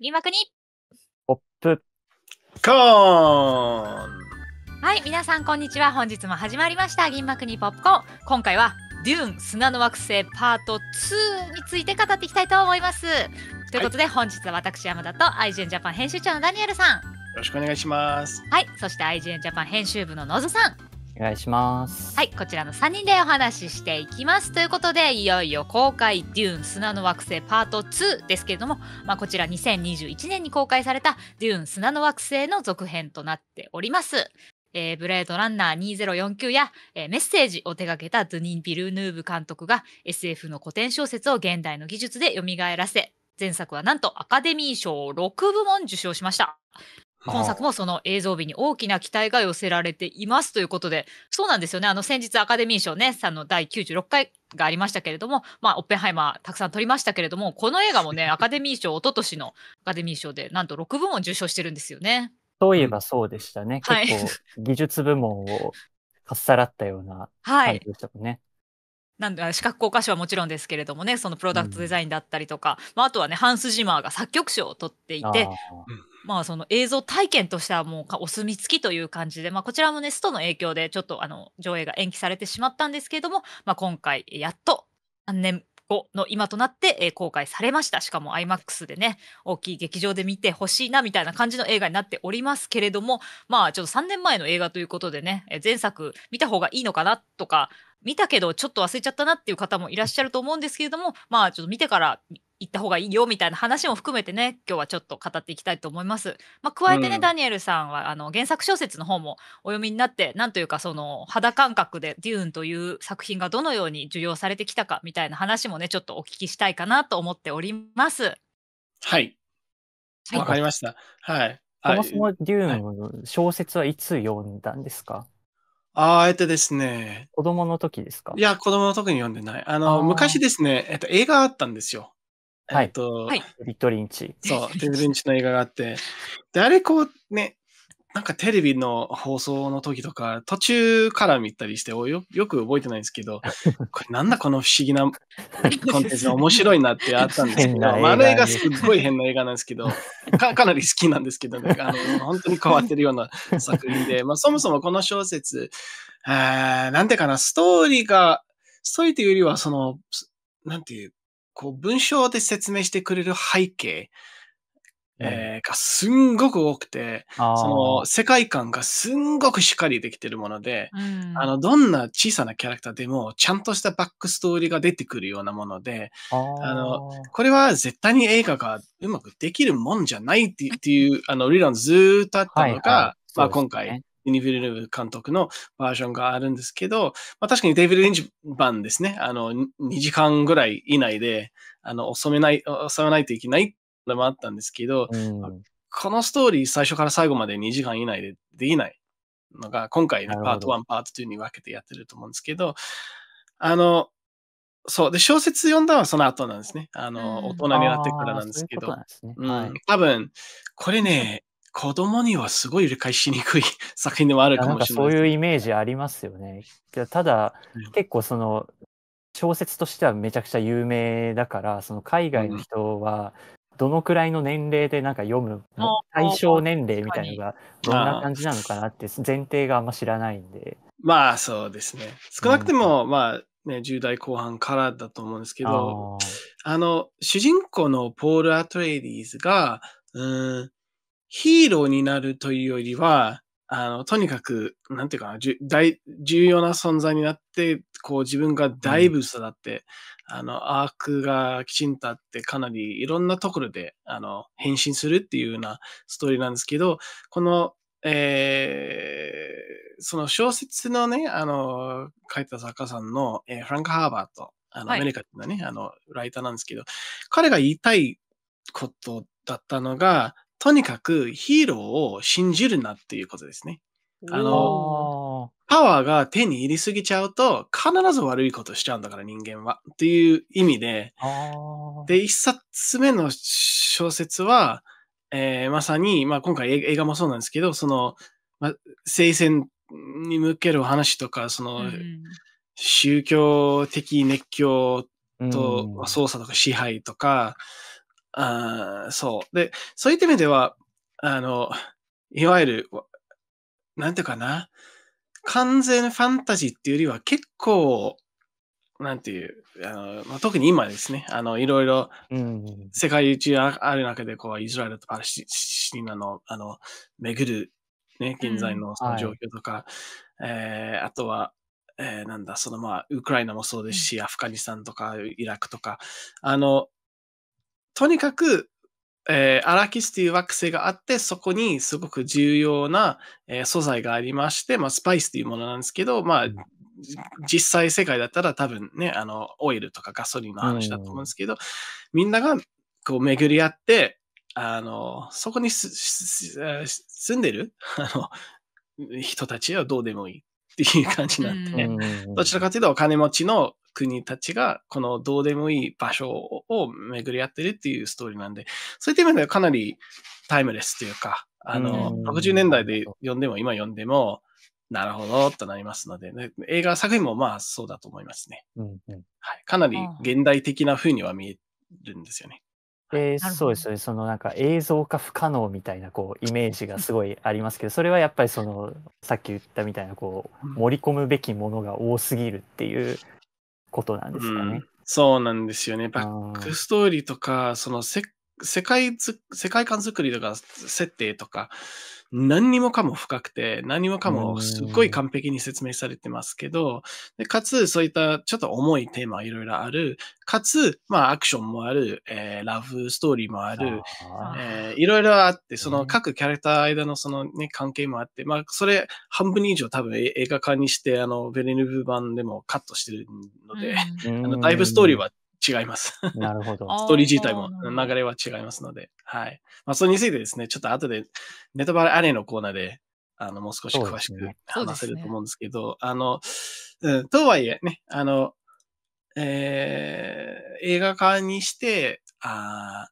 銀幕にポップコーンはい皆さんこんにちは本日も始まりました銀幕にポップコーン今回はデューン砂の惑星パート2について語っていきたいと思いますということで、はい、本日は私山田と IGN ジャパン編集長のダニエルさんよろしくお願いしますはいそして IGN ジャパン編集部の野津さんお願いしますはいこちらの3人でお話ししていきますということでいよいよ公開「デューン砂の惑星パート2」ですけれども、まあ、こちら2021年に公開された「デューン砂の惑星」の続編となっております。えー、ブレードランナー2049や、えー、メッセージを手掛けたドゥニン・ビルヌーブ監督が SF の古典小説を現代の技術で蘇らせ前作はなんとアカデミー賞6部門受賞しました。今作もその映像美に大きな期待が寄せられていますということで、そうなんですよね。あの先日アカデミー賞ね、さんの第96回がありましたけれども、まあ、オッペンハイマーたくさん撮りましたけれども、この映画もね、アカデミー賞、一昨年のアカデミー賞で、なんと6部門受賞してるんですよね。そういえばそうでしたね。結構、技術部門をかっさらったような 感じでしたもんね。はいなん視覚効果賞はもちろんですけれどもねそのプロダクトデザインだったりとか、うん、まあ、あとはねハンス・ジマーが作曲賞を取っていてまあその映像体験としてはもうお墨付きという感じで、まあ、こちらもねストの影響でちょっとあの上映が延期されてしまったんですけれども、まあ、今回やっと年後の今となって、公開されましたしかも IMAX でね大きい劇場で見てほしいなみたいな感じの映画になっておりますけれどもまあちょっと3年前の映画ということでね、前作見た方がいいのかなとか見たけどちょっと忘れちゃったなっていう方もいらっしゃると思うんですけれどもまあちょっと見てから行った方がいいよみたいな話も含めてね今日はちょっと語っていきたいと思います。まあ、加えてね、うん、ダニエルさんはあの原作小説の方もお読みになってなんというかその肌感覚で「デューン」という作品がどのように受容されてきたかみたいな話もねちょっとお聞きしたいかなと思っております。はい。わ、はい、かりました。はい。そもそもデューンの小説はいつ読んだんですか、はいああ、えっとですね。子供の時ですかいや、子供の時に読んでない。あの、昔ですね、えっと、映画あったんですよ。はい、えっと、はい、ビットリンチ。そう、ットリンチの映画があって、で、あれこうね、なんかテレビの放送の時とか、途中から見たりしてよ、よく覚えてないんですけど、これなんだこの不思議なコンテンツ面白いなってあったんですけど、まあ、あの映画すっごい変な映画なんですけど、か かなり好きなんですけどね、あの本当に変わってるような作品で、まあ、そもそもこの小説、あなんていうかな、ストーリーが、ストーリーというよりは、その、なんていう、こう文章で説明してくれる背景、えー、がすんごく多くて、その世界観がすんごくしっかりできてるもので、うん、あの、どんな小さなキャラクターでもちゃんとしたバックストーリーが出てくるようなもので、あの、これは絶対に映画がうまくできるもんじゃないっていう、あの、理論ずっとあったのが、はいはいまあ今回、デニフィル・ヌー監督のバージョンがあるんですけど、まあ、確かにデイビル・リンチ版ですね、あの、2時間ぐらい以内で、あの、収めない、収めないといけないのもあったんですけど、うん、このストーリー最初から最後まで2時間以内でできないのが、今回、ね、パート1、パート2に分けてやってると思うんですけど、あの、そう。で、小説読んだのはその後なんですね。あの、うん、大人になってからなんですけど。うん。多分、これね、子供にはすごい理解しにくい 作品でもあるかもしれない。なんかそういうイメージありますよね。ただ、うん、結構その小説としてはめちゃくちゃ有名だから、その海外の人はどのくらいの年齢でなんか読む、うん、対象年齢みたいなのがどんな感じなのかなって前提があんま知らないんで。まあそうですね。少なくても、うん、まあね、10代後半からだと思うんですけど、あの、主人公のポール・アトレイディーズが、うん、ヒーローになるというよりは、あの、とにかく、なんていうかな、大重要な存在になって、こう自分が大仏だって、うん、あの、アークがきちんとあって、かなりいろんなところで、あの、変身するっていうようなストーリーなんですけど、この、えー、その小説のね、あの、書いた作家さんの、えー、フランク・ハーバーと、あの、はい、アメリカっていうのはね、あの、ライターなんですけど、彼が言いたいことだったのが、とにかくヒーローを信じるなっていうことですね。あの、パワーが手に入りすぎちゃうと、必ず悪いことしちゃうんだから人間は。っていう意味で、で、一冊目の小説は、えー、まさに、まあ今回映画もそうなんですけど、その、まあ、聖戦に向ける話とか、その、宗教的熱狂と、操作とか支配とか、あそう。で、そういった意味では、あの、いわゆる、なんていうかな、完全ファンタジーっていうよりは結構、なんていう、あのまあ、特に今ですね、あの、いろいろ、世界中ある中で、こう、イスラエルとパレスチナの、あの、巡る、ね、現在のその状況とか、うんはい、えー、あとは、えー、なんだ、そのまあ、ウクライナもそうですし、アフガニスタンとか、イラクとか、あの、とにかく、えー、アラキスという惑星があって、そこにすごく重要な、えー、素材がありまして、まあ、スパイスというものなんですけど、まあ、実際世界だったら多分ね、あの、オイルとかガソリンの話だと思うんですけど、みんながこう巡り合って、あの、そこに住んでる あの人たちはどうでもいいっていう感じなんで、どちらかというとお金持ちの国たちが、このどうでもいい場所を巡り合ってるっていうストーリーなんで、そういった意味ではかなりタイムレスというか、あの、60年代で読んでも今読んでも、なるほど、となりますので、ね、映画作品もまあそうだと思いますね。はい、かなり現代的な風には見えるんですよね。で、そうですね。そのなんか映像化不可能みたいなこうイメージがすごいありますけど、それはやっぱりそのさっき言ったみたいなこう盛り込むべきものが多すぎるっていうことなんですかね。うん、そうなんですよね。バックストーリーとか、その世界世界観作りとか、設定とか、何にもかも深くて、何にもかもすっごい完璧に説明されてますけど、でかつそういったちょっと重いテーマいろいろある、かつ、まあアクションもある、えー、ラブストーリーもある、えいろいろあって、その各キャラクター間のそのね、関係もあって、まあそれ半分以上多分映画化にして、あの、ベレヌブ版でもカットしてるので、あのだいぶストーリーは違います。なるほど。ストーリー自体も流れは違いますので、はい。まあ、それについてですね、ちょっと後でネタバレアレのコーナーで、あの、もう少し詳しく話せると思うんですけど、ね、あの、うん、とはいえね、あの、えー、映画化にして、あ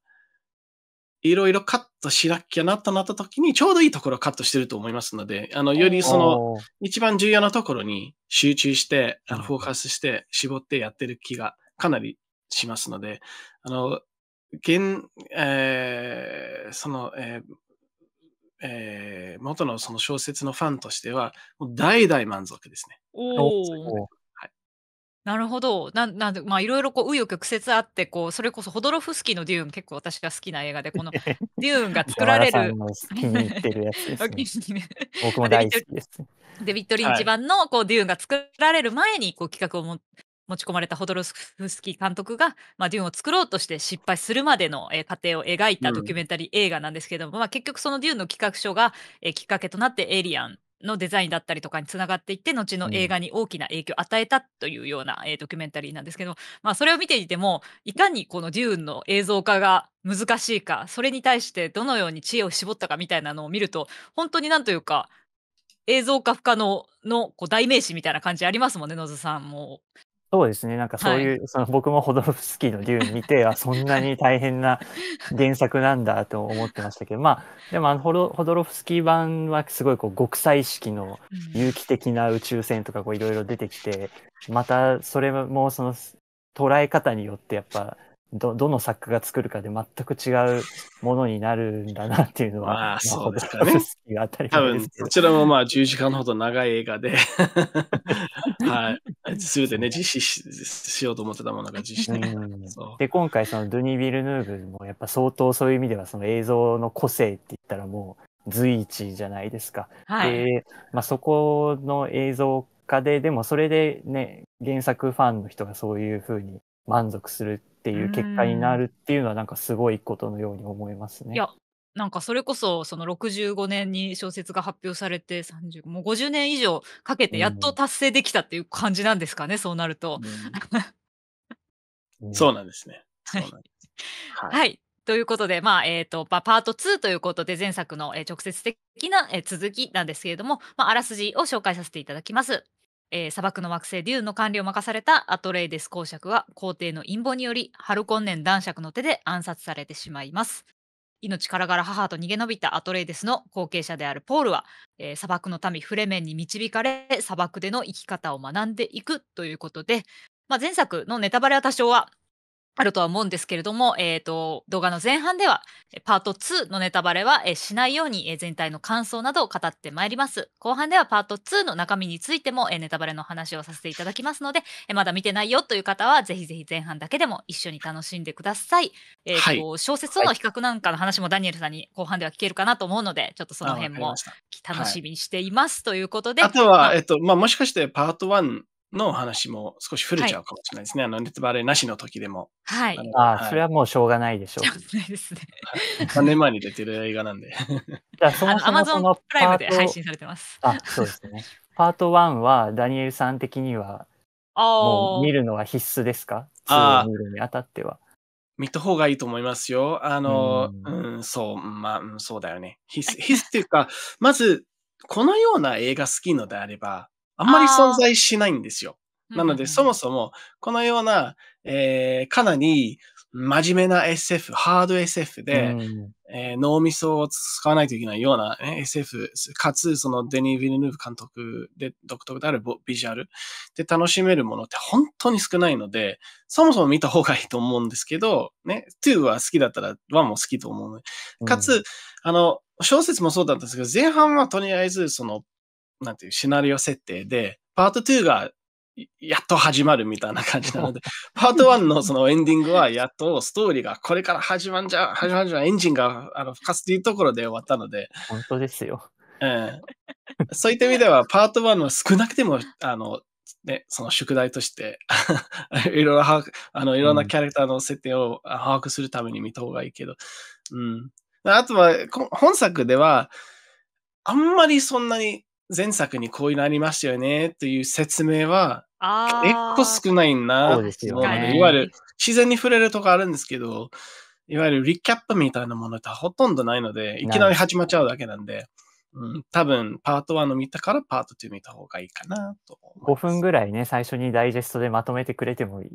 いろいろカットしなきゃなとなった時にちょうどいいところをカットしてると思いますので、あの、よりその、一番重要なところに集中して、あの、フォーカスして絞ってやってる気がかなりしますので、あの、現、えー、その、えーえー、元のその小説のファンとしては、もう代々満足ですね。おお。なるほど。ななんで、まあ、いろいろこう、右翼曲折あって、こう、それこそ、ホドロフスキーのデューン、結構私が好きな映画で、この デューンが作られる。気に入ってるやつですね。僕も大好きです。デビッド・リンチ版の、こう、デューンが作られる前に、こう、企画をも持ち込まれたホドロフスキー監督が、まあ、デューンを作ろうとして失敗するまでの、えー、過程を描いたドキュメンタリー映画なんですけども、うん、まあ、結局そのデューンの企画書が、えー、きっかけとなってエイリアンのデザインだったりとかにつながっていって後の映画に大きな影響を与えたというような、うん、えー、ドキュメンタリーなんですけど、まあ、それを見ていてもいかにこのデューンの映像化が難しいかそれに対してどのように知恵を絞ったかみたいなのを見ると本当になんというか映像化不可能のこう代名詞みたいな感じありますもんね野津さんもそうですね。なんかそういう、はい、その僕もホドロフスキーの竜見て、あ、そんなに大変な原作なんだと思ってましたけど、まあ、でもあのホド、ホドロフスキー版はすごいこう、極彩色の有機的な宇宙船とかこう、いろいろ出てきて、またそれもその捉え方によってやっぱどどの作家が作るかで全く違うものになるんだなっていうのは、まあ、そうですね。たりですけど多分、こちらもまあ10時間ほど長い映画ではい、す べてね、実施しようと思ってたものが実施できた。で、今回、そのドゥニ・ビルヌーブもやっぱ相当そういう意味では、その映像の個性って言ったらもう随一じゃないですか。はい、で、まあ、そこの映像化で、でもそれでね、原作ファンの人がそういうふうに満足するっていう結果になるっていうのはなんかすごいことのように思いますね。いやなんかそれこそその65年に小説が発表されて30もう50年以上かけてやっと達成できたっていう感じなんですかね、うん、そうなると、うんうん。そうなんですね。はい、はいということで、まあ、えっ、ー、と、まあ、パート2ということで、前作の、えー、直接的な、えー、続きなんですけれども、まあ、あらすじを紹介させていただきます。えー、砂漠の惑星デューンの管理を任されたアトレイデス公爵は皇帝の陰謀によりハルコンネン男爵の手で暗殺されてしまいます命からがら母と逃げ延びたアトレイデスの後継者であるポールは、えー、砂漠の民フレメンに導かれ砂漠での生き方を学んでいくということで、まあ、前作のネタバレは多少はあるとは思うんですけれども、えーと、動画の前半ではパート2のネタバレは、えー、しないように、えー、全体の感想などを語ってまいります。後半ではパート2の中身についても、えー、ネタバレの話をさせていただきますので、えまだ見てないよという方はぜひぜひ前半だけでも一緒に楽しんでください。えーと、はい、小説との比較なんかの話もダニエルさんに後半では聞けるかなと思うので、ちょっとその辺も楽しみにしていますということで。あとは、まあ、えっとまあ、もしかしてパート1のお話も少し触れちゃうかもしれないですね。はい、あの、ネタバレなしの時でも。はい。ああ、はい、それはもうしょうがないでしょう。しょうがないですね。3年前に出てる映画なんで。ア マあ、そのプライムで配信されてます。あ、そうですね。パート1は、ダニエルさん的には、もう見るのは必須ですかあ見るにあたっては。見た方がいいと思いますよ。あの、うん、うん、そう、まあ、そうだよね。必須、必須っていうか、まず、このような映画好きのであれば、あんまり存在しないんですよ。なので、そもそも、このような、えー、かなり真面目な SF、ハード SF で、うん、えー、脳みそを使わないといけないような、ね、SF、かつ、そのデニー・ヴィルヌーブ監督で独特であるビジュアルで楽しめるものって本当に少ないので、そもそも見た方がいいと思うんですけど、ね、2は好きだったら1も好きと思う。かつ、うん、あの、小説もそうだったんですけど、前半はとりあえず、その、なんていう、シナリオ設定で、パート2がやっと始まるみたいな感じなので、パート1のそのエンディングはやっとストーリーがこれから始まんじゃ、始まんじゃ、エンジンがあの復活というところで終わったので。本当ですよ。えん、そういった意味では、パート1は少なくても、あの、ね、その宿題として いろいろ把握、あの、いろんなキャラクターの設定を把握するために見た方がいいけど、うん。あとは、本作では、あんまりそんなに前作にこういうのありましたよねという説明は結構少ないな、ね、いわゆる自然に触れるとかあるんですけど、いわゆるリキャップみたいなものってほとんどないので、いきなり始まっちゃうだけなんで、多分、パート1の見たからパート2見た方がいいかなと5分ぐらいね、最初にダイジェストでまとめてくれてもいい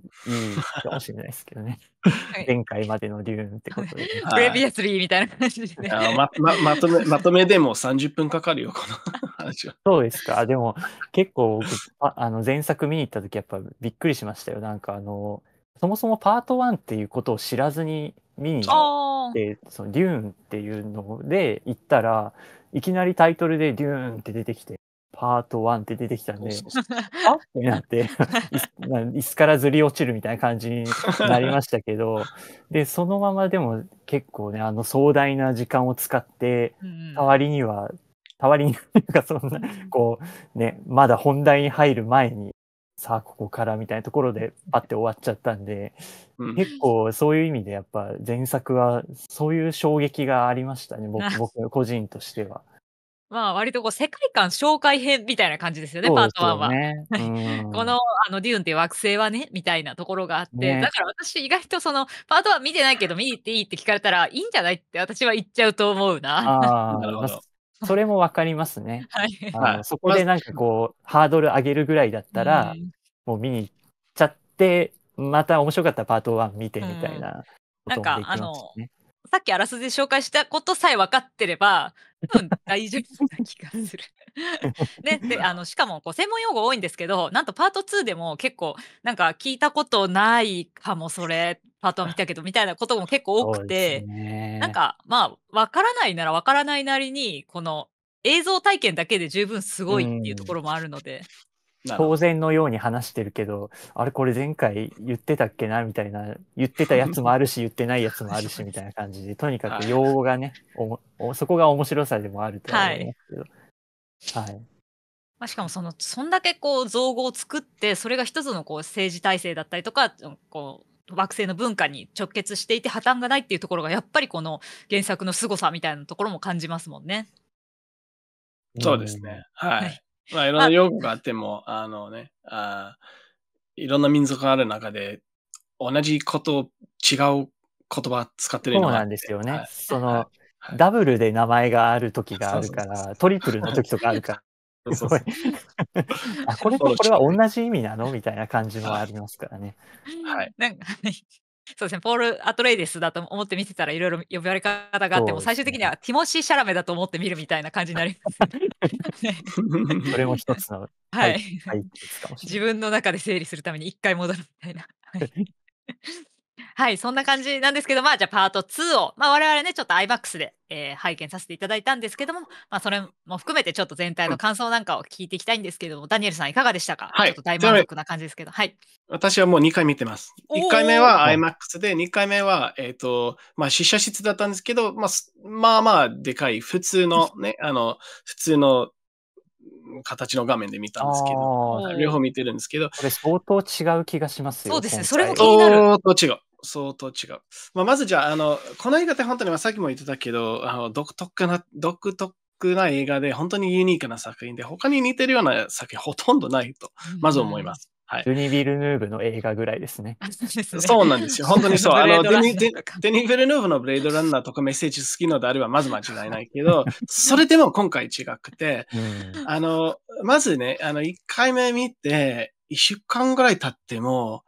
かもしれないですけどね。前回までの理由ってことで、プレビアスリーみたいな話であまままとめ まとめでも30分かかるよ、この話は。そうですか。でも、結構あ、あの、前作見に行った時やっぱびっくりしましたよ。なんかあの、そもそもパート1っていうことを知らずに見に行って、そのデューンっていうので行ったら、いきなりタイトルでデューンって出てきて、パート1って出てきたんで、あってなって 椅子からずり落ちるみたいな感じになりましたけど、で、そのままでも結構ね、あの壮大な時間を使って、代わりには、代わりに、なんかそんな、こう、ね、まだ本題に入る前に、さあここからみたいなところでパッて終わっちゃったんで、うん、結構そういう意味でやっぱ前作はそういう衝撃がありましたね僕僕個人としては。まあ割とこう世界観紹介編みたいな感じですよね、ねパート1は。うん、このあのデューンって惑星はね、みたいなところがあって、ね、だから私意外とそのパート1見てないけど見に行っていいって聞かれたらいいんじゃないって私は言っちゃうと思うな。あ、それもわかりますね。はい、あのそこでなんかこう、ハードル上げるぐらいだったら、うん、もう見に行っちゃって、また面白かったパート1見てみたいな、ねうん、なんかあの、さっきあらすじ紹介したことさえ分かってれば、多分大丈夫な気がする。ね、であのしかもこう専門用語多いんですけどなんとパート2でも結構なんか聞いたことないかもそれパート1見たけどみたいなことも結構多くて、ね、なんかまあ分からないなら分からないなりにこの映像体験だけで十分すごいっていうところもあるので。当然のように話してるけどあれこれ前回言ってたっけなみたいな言ってたやつもあるし言ってないやつもあるしみたいな感じでとにかく用語がねおそこが面白さでもあるとは思んですけど。はいはい。まあ、しかもそのそんだけこう造語を作ってそれが一つのこう政治体制だったりとかこう賭博の文化に直結していて破綻がないっていうところがやっぱりこの原作の凄さみたいなところも感じますもんね。そうですね。はい。まあ、いろんな用語があっても、あのねあ、いろんな民族がある中で、同じこと、違う言葉使ってるのそうなんですよね。はい、その、ダブルで名前がある時があるから、トリプルの時とかあるから。あ、これとこれは同じ意味なのみたいな感じもありますからね。はい。なんか、そうですね、ポール・アトレイデスだと思って見てたらいろいろ呼ばれ方があっても、最終的にはティモシー・シャラメだと思って見るみたいな感じになります、それも一つの、はい、はい、自分の中で整理するために一回戻るみたいな。はいはい、そんな感じなんですけど、まあ、じゃあパート2を、まあ、我々ね、ちょっと iMAX で、えー、拝見させていただいたんですけども、まあ、それも含めてちょっと全体の感想なんかを聞いていきたいんですけども、ダニエルさんいかがでしたかはい。ちょっと大満足な感じですけど、はい。私はもう2回見てます。1回目は iMAX で、2回目は、えっ、ー、と、まあ、試写室だったんですけど、まあ、まあまあ、でかい、普通のね、あの、普通の形の画面で見たんですけど、両方見てるんですけど。これ相当違う気がしますよ。そうですね、それも気になる。相当違う。相当違う。まあ、まずじゃあ、あの、この映画って本当に、まあ、さっきも言ってたけど、あの独特な、独特な映画で、本当にユニークな作品で、他に似てるような作品ほとんどないと、まず思います。はい、デニ・ビルヌーブの映画ぐらいですね。そうなんですよ。本当にそう。あのデニデニ・ィルヌーブのブレイドランナーとかメッセージ好きのであれば、まず間違いないけど、それでも今回違くて、うん、あの、まずね、あの、1回目見て、1週間ぐらい経っても、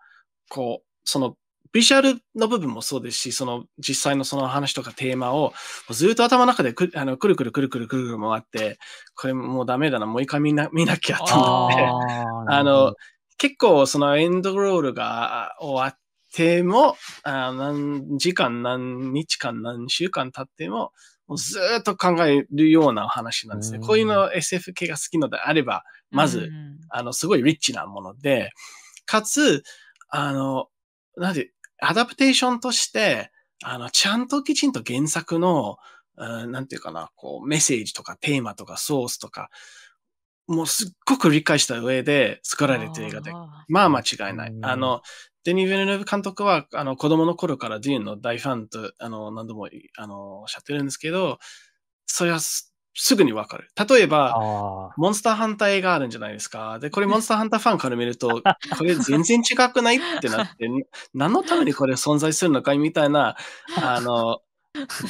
こう、そのビジュアルの部分もそうですし、その実際のその話とかテーマをずっと頭の中でくあのくるくるくるくるくる回って、これもうダメだな、もう一回見な見なきゃと思って、あの、結構そのエンドロールが終わっても、あ何時間何日間何週間経っても、もうずっと考えるような話なんですね。こういうの SF 系が好きのであれば、まず、あの、すごいリッチなもので、かつ、あの、なんで、アダプテーションとして、あの、ちゃんときちんと原作の、うん、なんていうかな、こう、メッセージとかテーマとかソースとか、もうすっごく理解した上で作られてる映画で、まあ間違いない。あの、デニー・ヴェルヌーブ監督は、あの、子供の頃からデューンの大ファンと、あの、何度も、あの、おっしゃってるんですけど、それはすぐにわかる。例えば、モンスターハンター映画あるんじゃないですか。で、これモンスターハンターファンから見ると、これ全然違くないってなって、何 のためにこれ存在するのかみたいな、あの、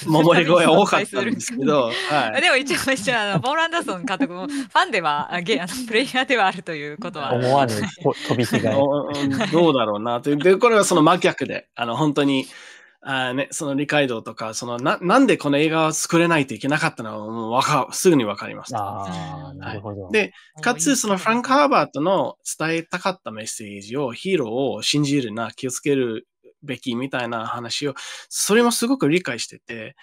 守 り声多かったんですけど、はい、でも一応一応あのボーランダーソン監督もファンではあゲあのプレイヤーではあるということは思わぬ飛び火が どうだろうなというでこれはその真逆であの本当にあね、その理解度とか、そのな、なんでこの映画は作れないといけなかったのはもうわか、すぐにわかりました。あなるほど、はい、で、かつ、そのフランク・ハーバートの伝えたかったメッセージを、ヒーローを信じるな、気をつけるべきみたいな話を、それもすごく理解してて、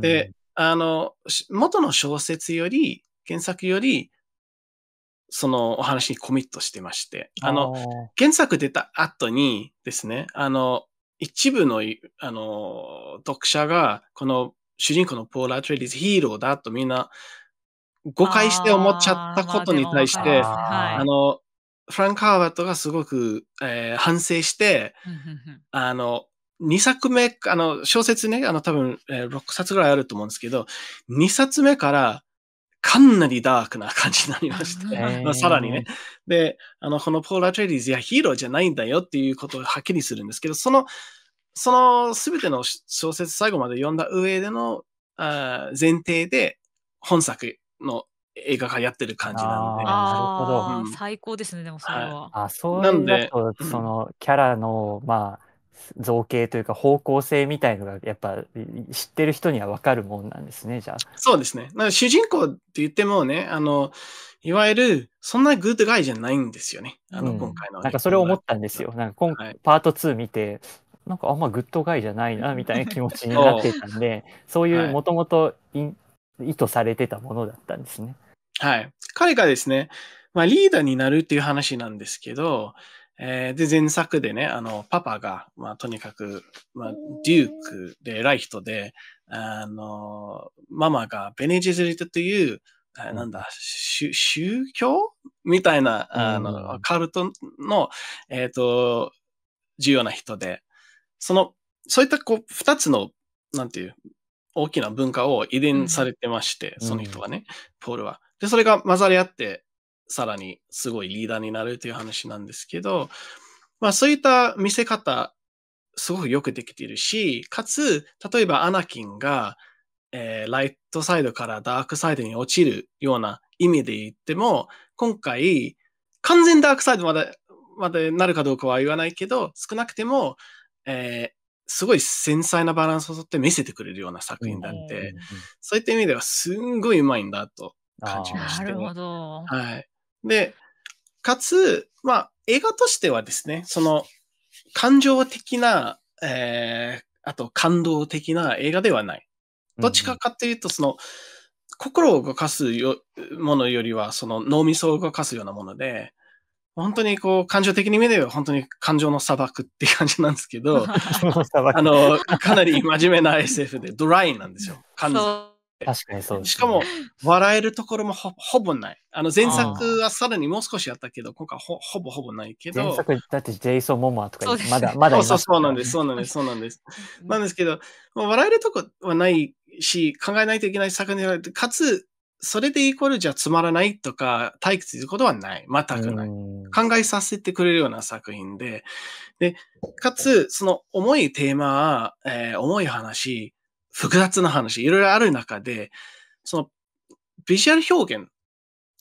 で、あの、元の小説より、原作より、そのお話にコミットしてまして、あの、原作出た後にですね、あの、一部の、あの、読者が、この主人公のポーラ・ー・トレディスヒーローだとみんな誤解して思っちゃったことに対して、あ、まあ、の、フランク・ハーバットがすごく、えー、反省して、あの、2作目、あの、小説ね、あの、多分、えー、6冊ぐらいあると思うんですけど、2冊目からかなりダークな感じになりまして、さらにね。で、あの、このポーラー・チェリーズやヒーローじゃないんだよっていうことをはっきりするんですけど、その、その全ての小説最後まで読んだ上でのあ前提で本作の映画化やってる感じなので。なるほど、うん、最高ですね、でもそれは。はい、あそういうのと、そのキャラの、まあ、造形というか方向性みたいのがやっぱ知ってる人には分かるもんなんですねじゃあそうですね主人公って言ってもねあのいわゆるそんなグッドガイじゃないんですよねあの、今回の、なんかそれを思ったんですよなんか今、回パート2見てなんかあんまグッドガイじゃないなみたいな気持ちになってたんで そういうもともと意図されてたものだったんですねはい彼がですね、まあ、リーダーになるっていう話なんですけどえー、で、前作でね、あの、パパが、まあ、とにかく、まあ、デュークで偉い人で、あの、ママがベネジェリトという、うん、なんだ、宗教みたいな、あの、うん、カルトの、えっ、ー、と、重要な人で、その、そういった、こう、二つの、なんていう、大きな文化を遺伝されてまして、うん、その人はね、ポールは。で、それが混ざり合って、さらにすごいリーダーになるという話なんですけど、まあそういった見せ方、すごくよくできているし、かつ、例えばアナキンが、えー、ライトサイドからダークサイドに落ちるような意味で言っても、今回、完全ダークサイドまで、までなるかどうかは言わないけど、少なくても、えー、すごい繊細なバランスをとって見せてくれるような作品なんで、そういった意味ではすんごいうまいんだと感じました、なるほど。はい。で、かつ、まあ、映画としてはですね、その、感情的な、えー、あと感動的な映画ではない。どっちかかっていうと、その、心を動かすよものよりは、その脳みそを動かすようなもので、本当にこう、感情的に見れば本当に感情の砂漠って感じなんですけど、あの、かなり真面目な SF でドライなんですよ。感確かにそう、ね、しかも、笑えるところもほぼない。あの、前作はさらにもう少しやったけど、今回ほほぼほぼないけど。前作、だってジェイソン・モモアとか、まだ、まだ、ね、そうそうなんです、そうなんです、そうなんです。なんですけど、笑えるとこはないし、考えないといけない作品である。かつ、それでイコールじゃつまらないとか、退屈することはない。全くない。考えさせてくれるような作品で。で、かつ、その重いテーマ、えー、重い話、複雑な話、いろいろある中で、そのビジュアル表現、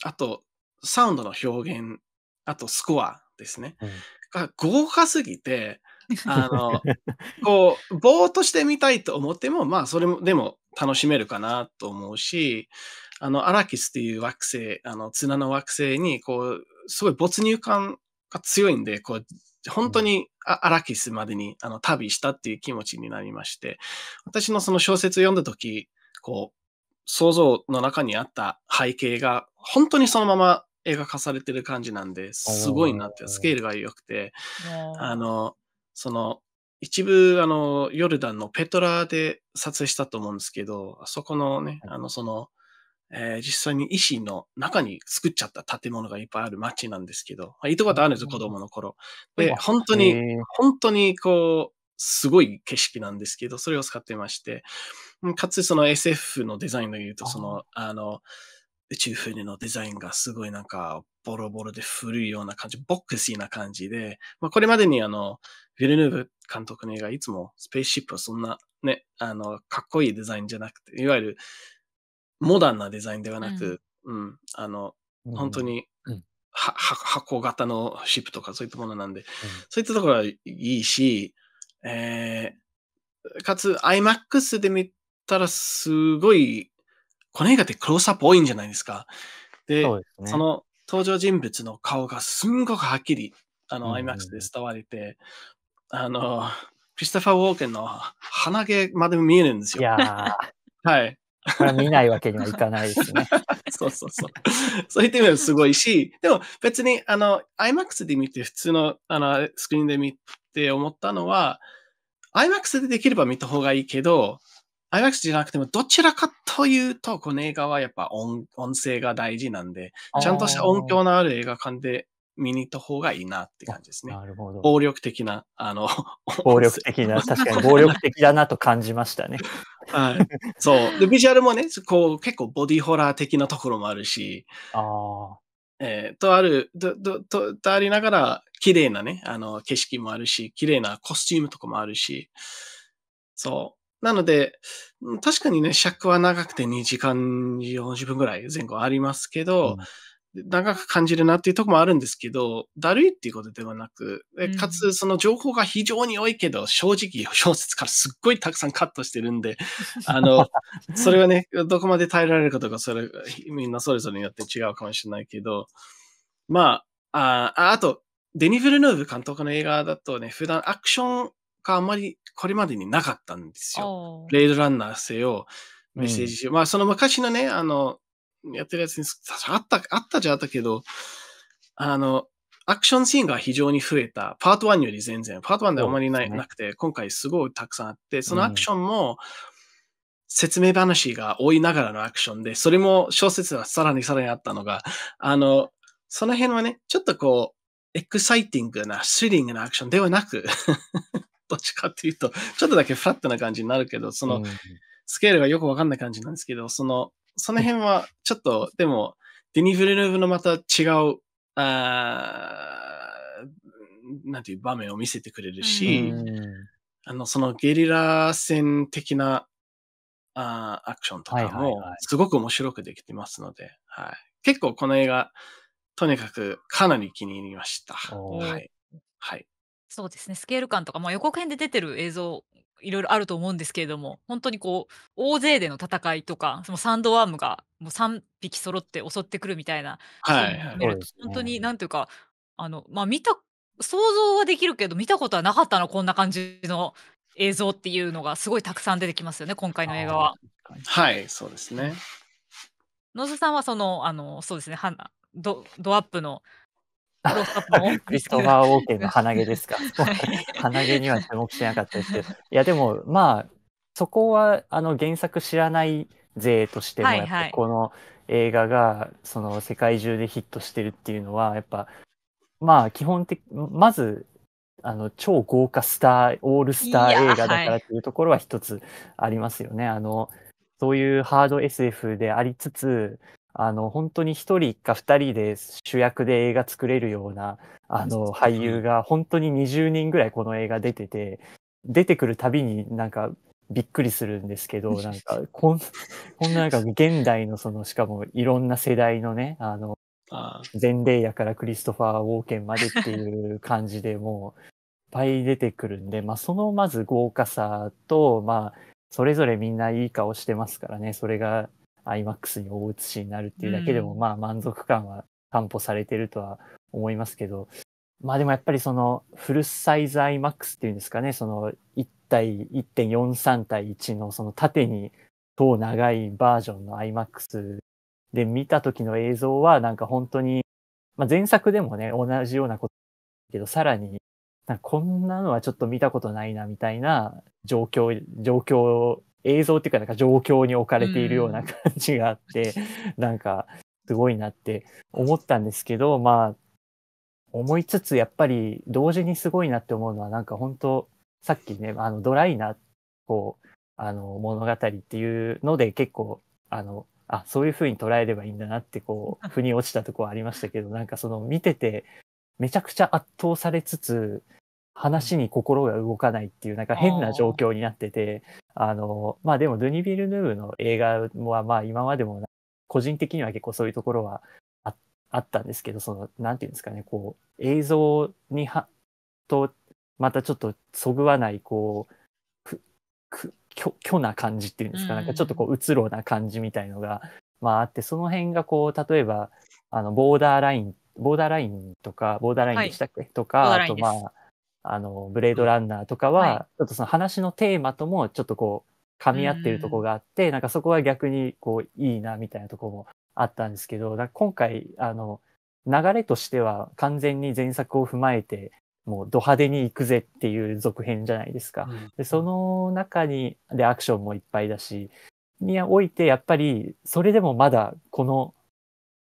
あとサウンドの表現、あとスコアですね。うん、が豪華すぎて、あの、こう、ぼーっとしてみたいと思っても、まあ、それも、でも楽しめるかなと思うし、あの、アラキスっていう惑星、あの、綱の惑星に、こう、すごい没入感が強いんで、こう、本当にアラキスまでにあの旅したっていう気持ちになりまして、私のその小説読んだ時、こう、想像の中にあった背景が本当にそのまま映画化されてる感じなんで、すごいなって、スケールが良くて、あの、その、一部、あの、ヨルダンのペトラで撮影したと思うんですけど、あそこのね、あの、その、えー、実際に維新の中に作っちゃった建物がいっぱいある街なんですけど、まあ、行ったことあるんですよ、子供の頃。で、本当に、本当にこう、すごい景色なんですけど、それを使ってまして、かつその SF のデザインで言うと、その、あの、宇宙船のデザインがすごいなんか、ボロボロで古いような感じ、ボックスな感じで、まあ、これまでにあの、ヴィルヌーブ監督の映画、いつもスペースシップはそんなね、あの、かっこいいデザインじゃなくて、いわゆるモダンなデザインではなく、うん、うん、あの、本当に、は箱型のシップとかそういったものなんで、そういったところはいいし、えー、かつ iMAX で見たらすごい、この映画ってクロースアップ多いんじゃないですか。で、そ、ね、の登場人物の顔がすんごくはっきり、あの、IMAX で伝われて、あの、クリストファー・ウォーケンの鼻毛まで見えるんですよ。いや はい。これ見ないわけにはいかないですね。そうそうそう。そう言ってもすごいし、でも別に、あの、IMAX で見て、普通のあのスクリーンで見て思ったのは、IMAX でできれば見た方がいいけど、IMAX じゃなくても、どちらかというと、この映画はやっぱ音音声が大事なんで、ちゃんとした音響のある映画館で見に行った方がいいなって感じですね。なるほど。暴力的な、あの、暴力的な、確かに暴力的だなと感じましたね。はい。そう。で、ビジュアルもね、こう、結構ボディホラー的なところもあるし、あえー、とある、と、と、と、とありながら、綺麗なね、あの、景色もあるし、綺麗なコスチュームとかもあるし、そう。なので、確かにね、尺は長くて2時間40分ぐらい前後ありますけど、うん長く感じるなっていうとこもあるんですけど、だるいっていうことではなく、かつその情報が非常に多いけど、正直小説からすっごいたくさんカットしてるんで、あの、それはね、どこまで耐えられるかとか、それ、みんなそれぞれによって違うかもしれないけど、まあ、ああと、デニ・フルヌーブ監督の映画だとね、普段アクションがあんまりこれまでになかったんですよ。レイドランナーせよ、メッセージうん、まあその昔のね、あの、やってるやつに、あった、あったじゃあったけど、あの、アクションシーンが非常に増えた。パート1より全然。パート1ではあまりない、ね、なくて、今回すごいたくさんあって、そのアクションも、説明話が多いながらのアクションで、それも小説はさらにさらにあったのが、あの、その辺はね、ちょっとこう、エクサイティングな、スリリングなアクションではなく どっちかっていうと、ちょっとだけフラットな感じになるけど、その、スケールがよくわかんない感じなんですけど、その、その辺は、ちょっと、でも、デニ・フレルーブのまた違う、あなんていう場面を見せてくれるし、あの、そのゲリラ戦的なあアクションとかも、すごく面白くできてますので、はい結構この映画、とにかくかなり気に入りました。はい。はい。そうですね、スケール感とか、まあ、予告編で出てる映像いろいろあると思うんですけれども本当にこう大勢での戦いとかそのサンドワームがもう3匹揃って襲ってくるみたいな、はい、はい、本当になんというかあの、まあ、見た想像はできるけど見たことはなかったのこんな感じの映像っていうのがすごいたくさん出てきますよね今回の映画は。はいそうですね。野津さんはそのあのそうですねどドアップのクリストファー・ウォーケンの鼻毛ですか。鼻毛には注目しなかったですけど。いや、でも、まあ、そこは、あの、原作知らない税としても、やっぱこの映画が、その、世界中でヒットしてるっていうのは、やっぱ、まあ、基本的、まず、あの超豪華スターオールスター映画だからっていうところは一つありますよね。はい、あのそういうハード SF でありつつあの、本当に一人か二人で主役で映画作れるような、あの、俳優が本当に20人ぐらいこの映画出てて、出てくるたびになんかびっくりするんですけど、なんか、こん、こんななんか現代のその、しかもいろんな世代のね、あの、全霊夜からクリストファー・ウォーケンまでっていう感じでもう、いっぱい出てくるんで、まあ、そのまず豪華さと、まあ、それぞれみんないい顔してますからね、それが IMAX に大写しになるっていうだけでも、うん、まあ満足感は担保されてるとは思いますけど、まあでもやっぱりそのフルサイズ IMAX っていうんですかね、その1対1.43対1のその縦に等長いバージョンの IMAX で見た時の映像はなんか本当に、まあ、前作でもね、同じようなことけど、さらにこんなのはちょっと見たことないなみたいな状況、状況映像っていうかなんか状況に置かれているような感じがあって、うん、なんかすごいなって思ったんですけど、まあ、思いつつやっぱり同時にすごいなって思うのはなんか本当さっきね、あのドライな、こう、あの物語っていうので結構、あの、あ、そういうふうに捉えればいいんだなってこう、腑に落ちたとこはありましたけど、なんかその見てて、めちゃくちゃ圧倒されつつ、話に心が動かないっていうなんか変な状況になっててあのまあでもドゥニ・ビルヌーブの映画はまあ今までも個人的には結構そういうところはああったんですけどそのなんていうんですかねこう映像にはとまたちょっとそぐわないこうくく、虚な感じっていうんですか、なんかちょっとこううつろな感じみたいのが、まあ、あってその辺がこう例えばあのボーダーラインボーダーラインとかボーダーラインでしたっけ、はい、とかあとまああの、ブレードランナーとかは、ちょっとその話のテーマともちょっとこう、噛み合ってるとこがあって、なんかそこは逆にこう、いいなみたいなとこもあったんですけど、今回、あの、流れとしては完全に前作を踏まえて、もうド派手に行くぜっていう続編じゃないですか。でその中に、で、アクションもいっぱいだし、において、やっぱり、それでもまだこの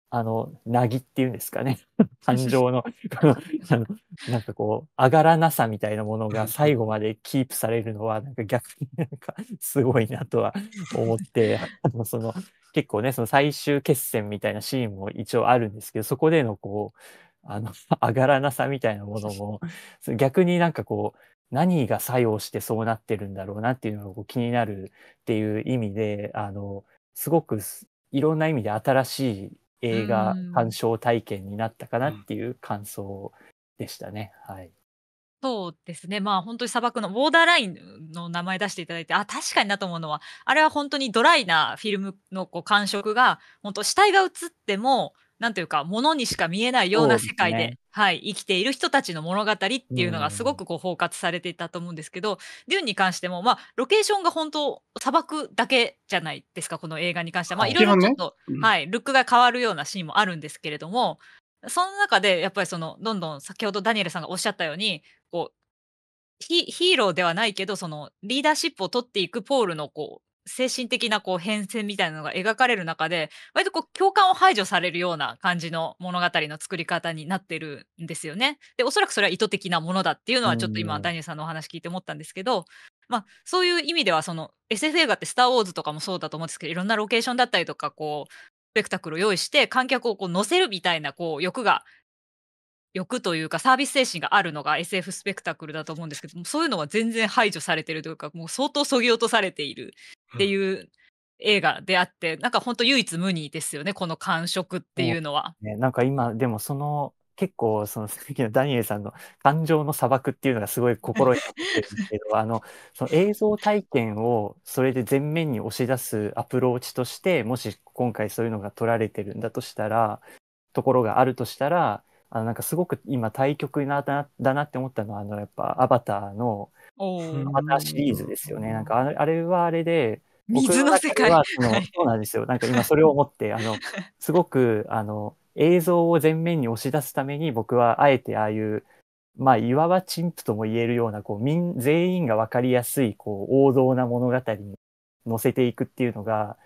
あの、なぎっていうんですかね。感情の、この、あの、なんかこう、上がらなさみたいなものが 最後までキープされるのは、なんか逆になんかすごいなとは思って、あのその、結構ね、その最終決戦みたいなシーンも一応あるんですけど、そこでのこう、あの、上がらなさみたいなものも、逆になんかこう、何が作用してそうなってるんだろうなっていうのが気になるっていう意味で、あの、すごくいろんな意味で新しい映画鑑賞体験になったかなっていう感想でしたね。はい。そうですね。まあ本当に砂漠のボーダーラインの名前出していただいて、あ、確かになと思うのは、あれは本当にドライなフィルムのこう感触が、本当死体が映っても、なんていうか、ものにしか見えないような世界で、ね、はい、生きている人たちの物語っていうのがすごくこう包括されていたと思うんですけど、デューンに関しても、まあ、ロケーションが本当、砂漠だけじゃないですか、この映画に関しては。まあ、いろいろちょっと、ね、はい、ルックが変わるようなシーンもあるんですけれども、その中で、やっぱりその、どんどん先ほどダニエルさんがおっしゃったように、こう、ヒーローではないけど、そのリーダーシップを取っていくポールのこう精神的なこう変遷みたいなのが描かれる中で割とこう共感を排除されるような感じの物語の作り方になってるんですよね。でおそらくそれは意図的なものだっていうのはちょっと今ダニエルさんのお話聞いて思ったんですけど、まあ、そういう意味ではその SF 映画って「スター・ウォーズ」とかもそうだと思うんですけどいろんなロケーションだったりとかこうスペクタクルを用意して観客をこう乗せるみたいなこう欲が欲というかサービス精神があるのが SF スペクタクルだと思うんですけどもそういうのは全然排除されてるというかもう相当そぎ落とされているっていう映画であって、なんか本当唯一無二ですよね、この感触っていうのは。ね、なんか今、でもその結構そのさっきの ダニエルさんの感情の砂漠っていうのがすごい心にってるんですけどあのその映像体験をそれで前面に押し出すアプローチとしてもし今回そういうのが取られてるんだとしたらところがあるとしたらあのなんかすごく今対局なだだなって思ったのはあのやっぱ「アバターの」またシリーズですよね。なんかあれはあれで、水の世界そうなんですよ。なんか今それを思って、あの、すごく、あの、映像を前面に押し出すために僕はあえてああいう、まあ、いわば陳腐とも言えるような、こう、みん、全員が分かりやすい、こう、王道な物語に乗せていくっていうのが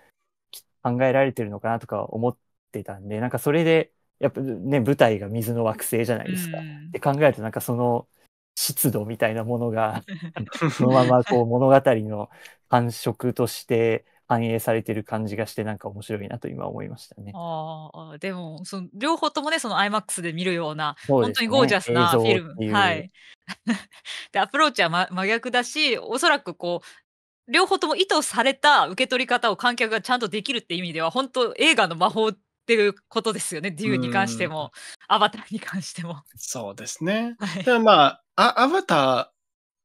考えられてるのかなとか思ってたんで、なんかそれで、やっぱね、舞台が水の惑星じゃないですか。で考えると、なんかその、湿度みたいなものが そのままこう物語の感触として反映されてる感じがしてなんか面白いなと今思いましたね。あでもその両方ともねその IMAX で見るようなう、ね、本当にゴージャスなフィルム。はい、でアプローチは、ま、真逆だしおそらくこう両方とも意図された受け取り方を観客がちゃんとできるって意味では本当映画の魔法っていうことですよね、デューに関しても、アバターに関しても。そうですね。はい、まあ、アバター、